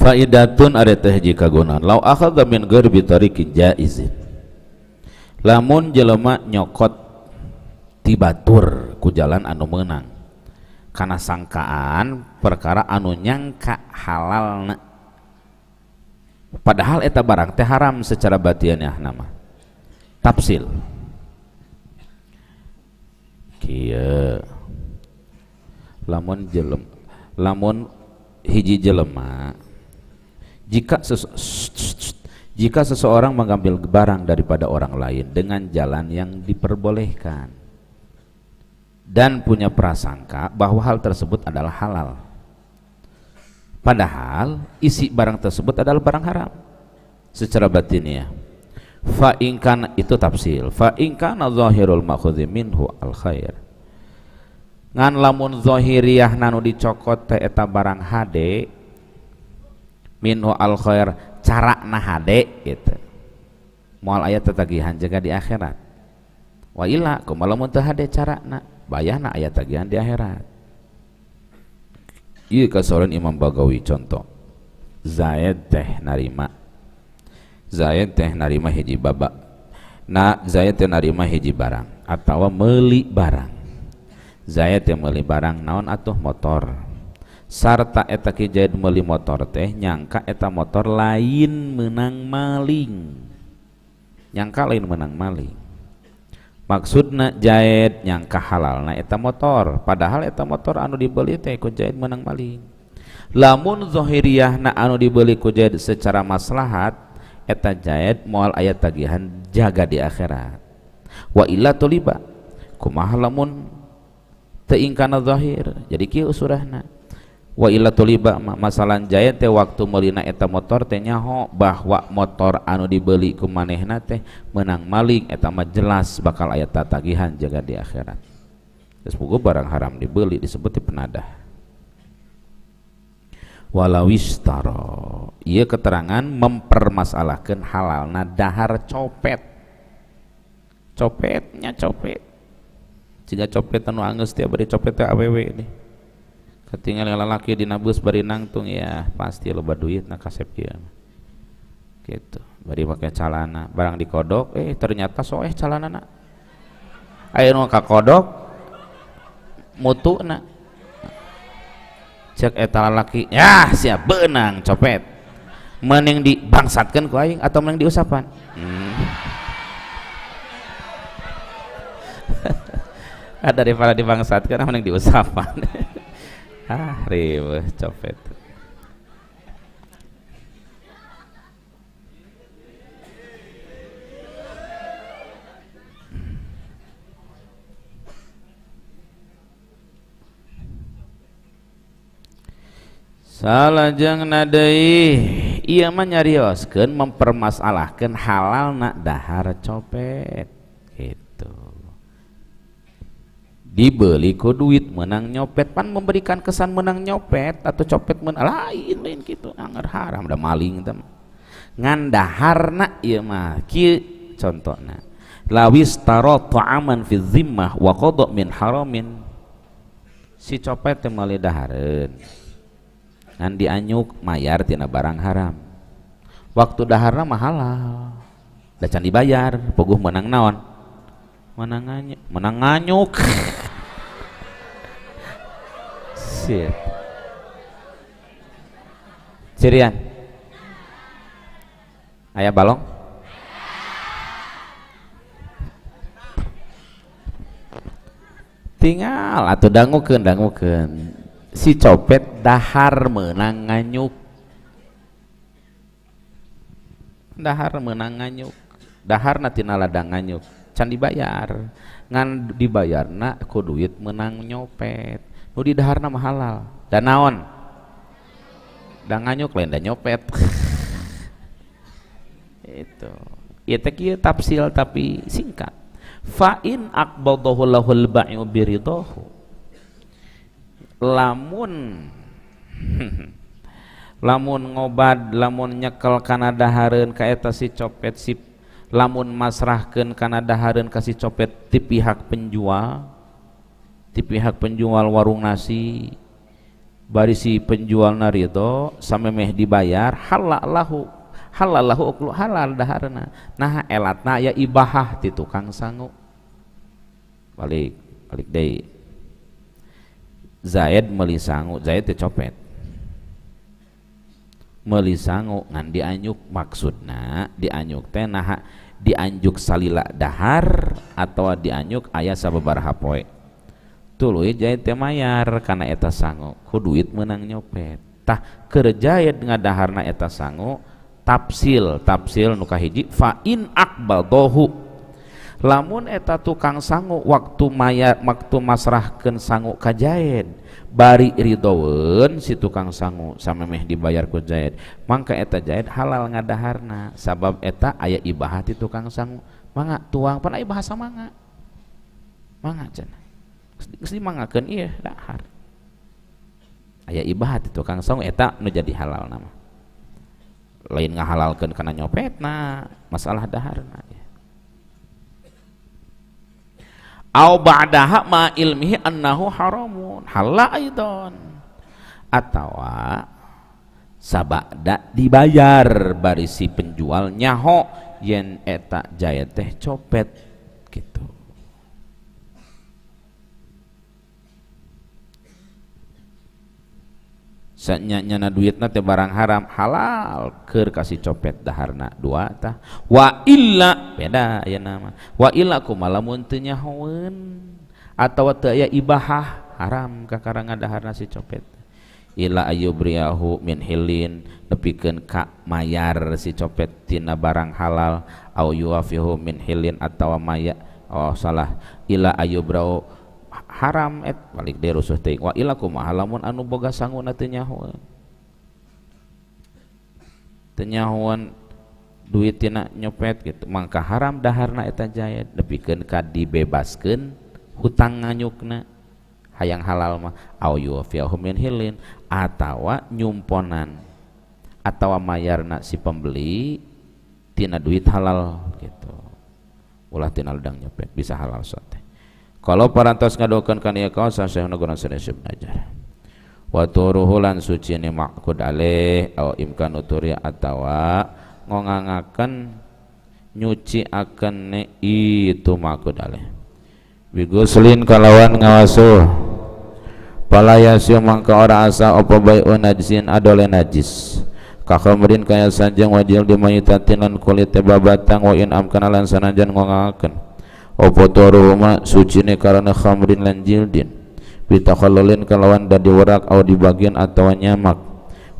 faidatun ada teh jika gunaan lau akhadha min ghairi bitariqin jaizin lamun jelema nyokot tibatur ku jalan anu menang karena sangkaan perkara anu nyangka halal padahal eta barang teh haram secara batiannya nama tafsil kia lamun jelem lamun hiji jelema jika jika seseorang mengambil barang daripada orang lain dengan jalan yang diperbolehkan dan punya prasangka bahwa hal tersebut adalah halal. Padahal isi barang tersebut adalah barang haram secara batinnya. Fa itu tafsir. Fa ingkana zahirul makhudhi minhu al khair. Ngan lamun zahiriyah nanu dicokot teh barang hade minhu al khair cara nahade gitu Mual ayat tetagihan jaga di akhirat wa ila kumalamun tahade cara na bayah na ayat tagihan di akhirat iya kasoran Imam Bagawi contoh Zaid teh narima Zaid teh narima hiji babak na Zaid teh narima hiji barang atau meli barang Zaid teh meli barang naon atuh motor sarta eta kejadian meli motor teh nyangka eta motor lain menang maling nyangka lain menang maling maksudna jahit nyangka halal na eta motor padahal eta motor anu dibeli teh ku jahit menang maling lamun zohiriyah na anu dibeli ku jahit secara maslahat eta jahit mual ayat tagihan jaga di akhirat wa illa tuliba kumah lamun teingkana zohir jadi kieu surahna wa illa tuliba masalan jaya teh waktu melina eta motor teh nyaho bahwa motor anu dibeli ku manehna teh menang maling eta mah jelas bakal ayat tatagihan jaga di akhirat terus buku barang haram dibeli disebut di penadah walawistaro iya keterangan mempermasalahkan halal nah dahar copet copetnya copet jika copet anu angus tiap hari copet teh aww ini ketinggal di Nabus bari nangtung ya pasti lo duit nah kasep gitu bari pakai calana barang di kodok eh ternyata soeh calana nak ayo nak kodok, mutu nak cek eta lelaki ya siap benang copet mending dibangsatkan ku aing atau mending diusapan hmm. <laughs> ada daripada dibangsatkan mending diusapan <laughs> ah ribu copet jangan nadai iya mah nyarioskeun mempermasalahkan halal nak dahar copet gitu dibeli ku duit menang nyopet pan memberikan kesan menang nyopet atau copet men lain lain gitu anger haram udah maling tem tam ngandaharna iya mah kieu contohnya lawis taro ta'aman fi zimmah wa kodok min haramin si copet yang meuli dahareun ngan dianyuk mayar tina barang haram waktu daharna mahalal dah can dibayar poguh menang naon menanganyuk menanganyuk sir Sirian ayah balong tinggal atau dangukeun dangukeun si copet dahar menanganyuk dahar menanganyuk dahar natina ladang nganyuk can dibayar ngan dibayar nak ku duit menang nyopet nu di daharna nama halal dan naon dan nganyuk lain dan nyopet <laughs> itu ya teh tafsil tapi singkat fa'in akbadahu lahul ba'yu biridahu lamun <laughs> lamun ngobad lamun nyekel kana dahareun ka eta si copet si lamun masrahkan karena daharin kasih copet di pihak penjual di pihak penjual warung nasi barisi penjual narito samemeh dibayar halalahu halalahu uklu halal daharna nah elatna ya ibahah ti tukang sangu balik balik deh Zaid meli sangu Zaid teh copet melisangu ngan dianyuk maksudna dianyuk teh nah dianjuk salila dahar atau dianyuk ayah sababaraha poe tuluy jahit teh mayar karena eta sangu ku duit menang nyopet tah kerjait ngadaharna eta sangu tafsil tafsil nuka hiji fa in akbal dohu lamun eta tukang sangu waktu mayat waktu masrahkan sangu kajain, bari ridhoen si tukang sangu sama Meh dibayar jahit Mangka eta jahit halal ngadaharna sabab eta ayat ibahati tukang sangu manga tuang pan ibahasa bahasa manga jana si Geus dimangakeun iya dahar. Aya ibahat tukang tukang sangu eta nu jadi halal nama. Lain ngahalalkeun kana nyopetna, masalah daharna. Ya. au ba'daha ma ilmihi annahu haramun halal aidan atau sabada dibayar barisi penjual nyaho yen eta jaya teh copet gitu nyana duit na barang haram halal ker kasih copet daharna dua ta wa illa beda ya nama wa illa malam malam untunya atau atau ya ibahah haram kakarang ada daharna si copet ila ayubriyahu min hilin lebihkan kak mayar si copet tina barang halal au yuafihu min hilin atau maya oh salah ila ayubrahu haram et balik dia rusuh ting wa ilakum halamun anu boga sanguna teu nyahuan teu nyahuan duit tina nyopet gitu mangka haram na eta jaya depikeun ka dibebaskeun hutang nganyukna hayang halal mah au yuwafiyahum min hilin atawa nyumponan atawa na si pembeli tina duit halal gitu ulah tina udang nyopet bisa halal sok kalau parantos ngadokan kan iya kaosan syekh nagurang sedesep Waktu ruhulan suci ni makud alih au imkan uturi atawa ngongangakan nyuci akan ne itu makud alih biguslin kalawan ngawasuh palayasyo mangka ora asa opo bai'un najisin adole najis kemarin kaya sanjang wajil dimayitatin lan kulit teba batang wa in amkana lan sanajan ngongangakan opo toruhuma ne karena khamrin lan jildin Bita kalolin kalawan dari warak au di bagian atau nyamak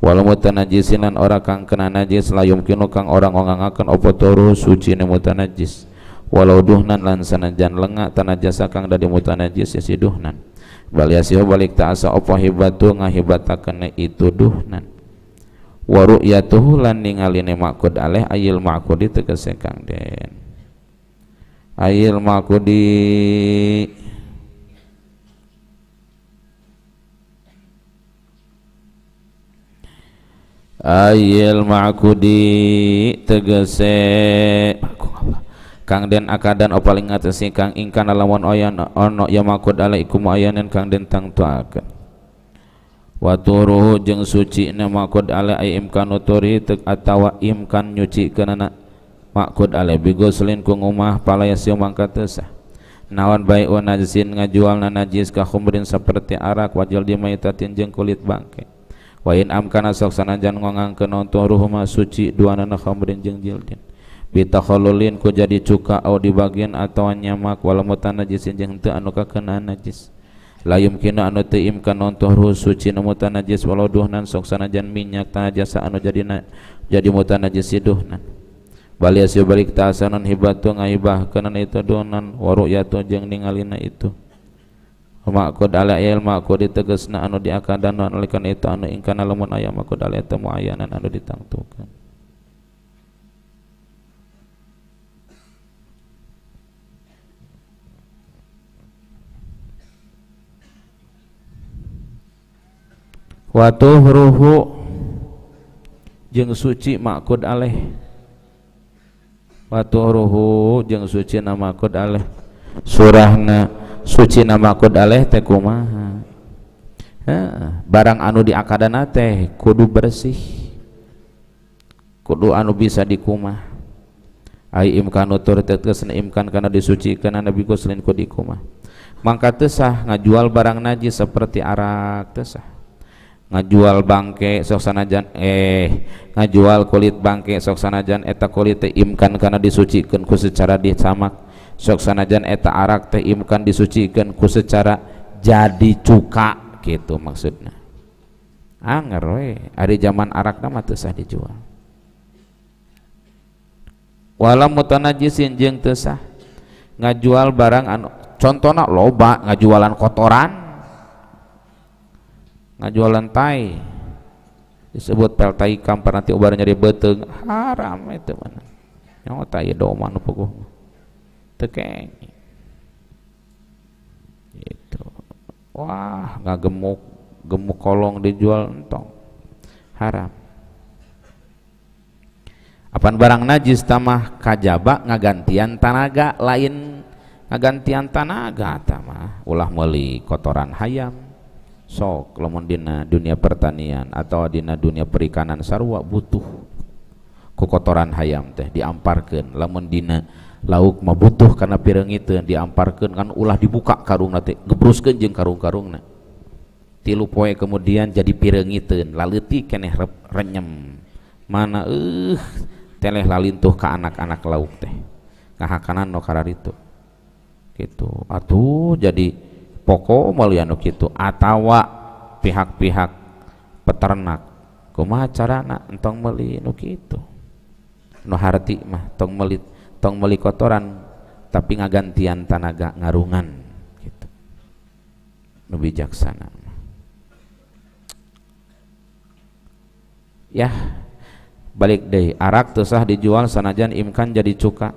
walau mutanajisin lan ora kang kena najis layum yumkinu kang orang akan opo toruh ne mutanajis walau duhnan lan sanajan lengak tanajasa kang dari mutanajis si duhnan baliasiho balik ta'asa opo hibatu ngahibatakan itu duhnan waru lan ningali makud aleh ayil makud itu kesekang den Ail Makudi Ail Makudi tegese Kang den akadan opaling ngatasi kang ingkan alamon oyan ono ya makud alaikum ayanen kang den tang tuakan Waturuhu jeng suci na makud ala imkan uturi tek atawa imkan nyuci kenana makud ale bigo selin ku ngumah palaya siu mangkatesah nawan baik wa najisin ngajual na najis ka khumrin seperti arak wajal di maitatin jeung kulit bangke wa in amkana sok sanajan ngongangkeun nonton ruhuma suci duanana khumrin jeng jildin bitakhallulin ku jadi cuka au di bagian atau nyamak walau mutan najisin jeng te anu kena najis la yumkinu anu teu imkan nonton ruh suci nu mutan najis walau duhnan sok sanajan minyak tanah jasa anu jadi na, jadi mutan najis duhnan Bali asyo balik ta'asanan hibatu ngaibah kanan itu donan waruk yato jeng ningalina itu makud ala ayal makud ditegesna anu diakadan anu likan itu anu ingkana lamun ayam makud ala temu ayanan anu ditangtukan Watuh ruhu jeng suci makud aleh waturuhu jeng suci nama kud aleh surahna suci nama kud aleh teh barang anu diakadana teh kudu bersih kudu anu bisa dikumah ai imkanu tur tetes imkan karena disucikan nabi kuslin ku dikumah mangka tesah ngajual barang najis seperti arak tesah ngajual bangke soksanajan eh ngajual kulit bangke soksanajan eta kulit teh imkan karena disucikan ku secara sok soksanajan eta arak teh imkan disucikan ku secara jadi cuka gitu maksudnya anger ah, we ada zaman arak nama tesah dijual walau mutanajisin jeng tesah ngajual barang anu contohnya loba ngajualan kotoran ngajual lantai disebut pel tai kampar nanti ubar nyari beteng haram itu mana nyawa tai doman pukuh tekeng itu wah nggak gemuk gemuk kolong dijual entong haram Apaan barang najis tamah kajabak ngagantian tanaga lain ngagantian tanaga tamah ulah meli kotoran hayam sok lamun dina dunia pertanian atau dina dunia perikanan sarwa butuh kotoran hayam teh diamparkan lamun dina lauk mah butuh karena pireng itu diamparkan kan ulah dibuka karung nanti ngebruskan jeng karung-karung nah tilu poe kemudian jadi pireng itu laleti keneh renyem mana eh uh, teleh lalintuh ke anak-anak lauk teh kahakanan no karar itu gitu atuh jadi pokok malianu gitu atawa pihak-pihak peternak kuma nak entong meli nu gitu nu harti mah tong meli tong meli kotoran tapi ngagantian tanaga ngarungan gitu nu bijaksana ya balik deh arak tersah dijual sanajan imkan jadi cuka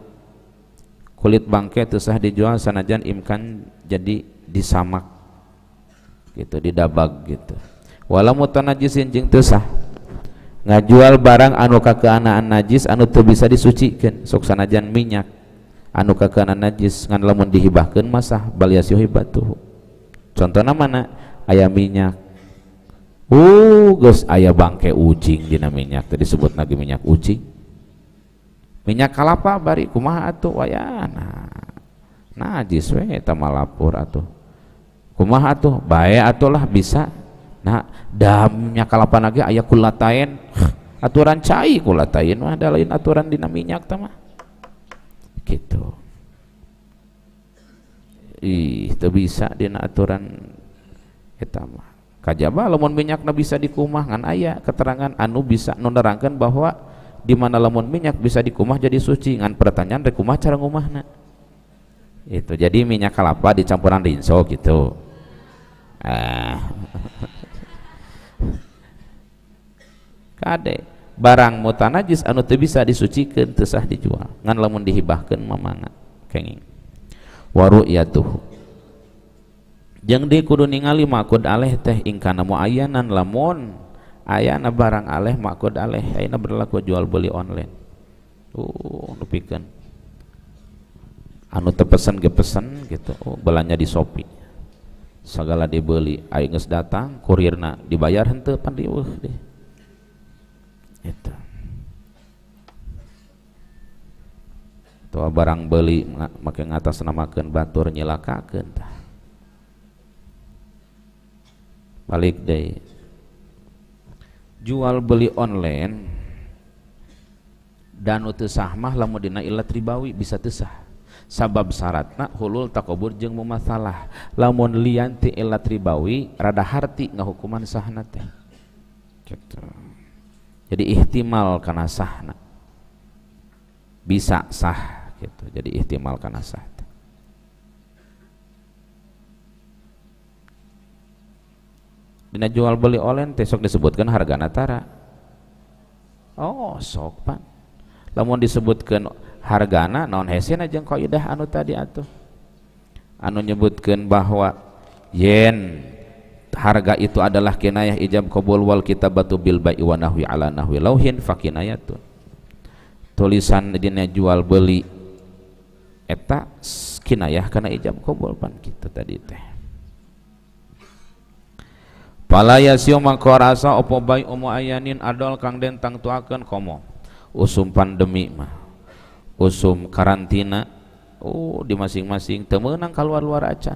kulit bangke tersah dijual sanajan imkan jadi disamak gitu didabag gitu walau mutanajisin jeung teu sah ngajual barang anu kakeunaan najis anu tuh bisa disucikan sok sanajan minyak anu kakeunaan najis ngan lamun dihibahkeun mah sah tuh contoh nama mana ayam minyak Uh, geus aya bangke ucing dina minyak tadi sebut lagi minyak ucing. Minyak kalapa bari kumaha atuh wayana. Najis we eta malapur atuh kumah atuh baik atuh lah bisa nah damnya kalapan lagi ayah kulatain. <sniffs> aturan cai kulatain. mah ada lain aturan dina minyak mah gitu ih itu bisa dina aturan kita mah kajaba lemon minyak bisa dikumah ngan ayah keterangan anu bisa nunerangkan bahwa di mana lemon minyak bisa dikumah jadi suci ngan pertanyaan rekumah cara ngumahna itu jadi minyak kelapa dicampuran rinso gitu Ah. kade barang najis anu teu bisa disucikeun teu sah dijual ngan lamun dihibahkeun mamanga kenging wa tuh jeung di kudu ningali makud aleh teh ing kana muayyanan lamun ayana barang aleh makud aleh ayana berlaku jual beli online uh nepikeun anu tepesen ge pesen gitu oh, belanja di Shopee segala dibeli ayo geus datang kurirna dibayar henteu pandi riweuh deh itu tua barang beli make ngatas namakan batur nyelakakeun tah balik deh jual beli online dan utusah mah lamun dina ilat ribawi bisa tesah sabab syaratna hulul takobur jeng mumatsalah lamun lianti ti ilat ribawi rada harti ngahukuman sahna teh jadi ihtimal karena sahna bisa sah gitu jadi ihtimal karena sah teh. Dina jual beli olen tesok disebutkan harga natara oh sok pan lamun disebutkan hargana non aja jeung kaidah anu tadi atau anu nyebutkan bahwa yen harga itu adalah kinayah ijab kabul wal kita batu bil bai'i wa nahwi ala nahwi lauhin fakinayatun tulisan dina jual beli eta kinayah karena ijab kabul pan kita tadi teh Pala yasiu mangko rasa opo bai umu ayanin adol kang den tangtuakeun komo usum pandemi mah usum karantina oh di masing-masing temenang keluar luar acan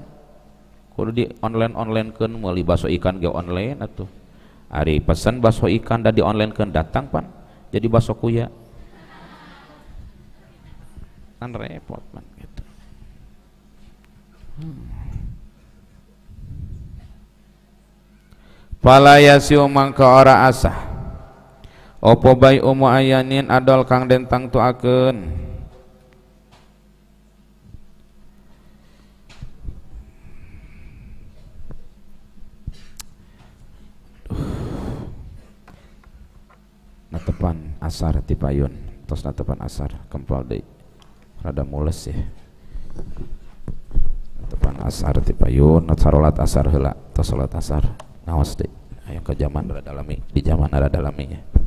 Kalau di online online kan melalui baso ikan ge online atau hari pesan baso ikan dah di online kan datang pan jadi baso kuya kan repot pan gitu hmm. umang mangka ora asah Opo bayi umu ayanin adol kang dentang tu akun natepan asar tipayun, payun tos natepan asar kempal di rada mules ya natepan asar tipayun, payun asar hela tos salat asar naos deui ayo ke zaman rada lami di zaman rada lami ya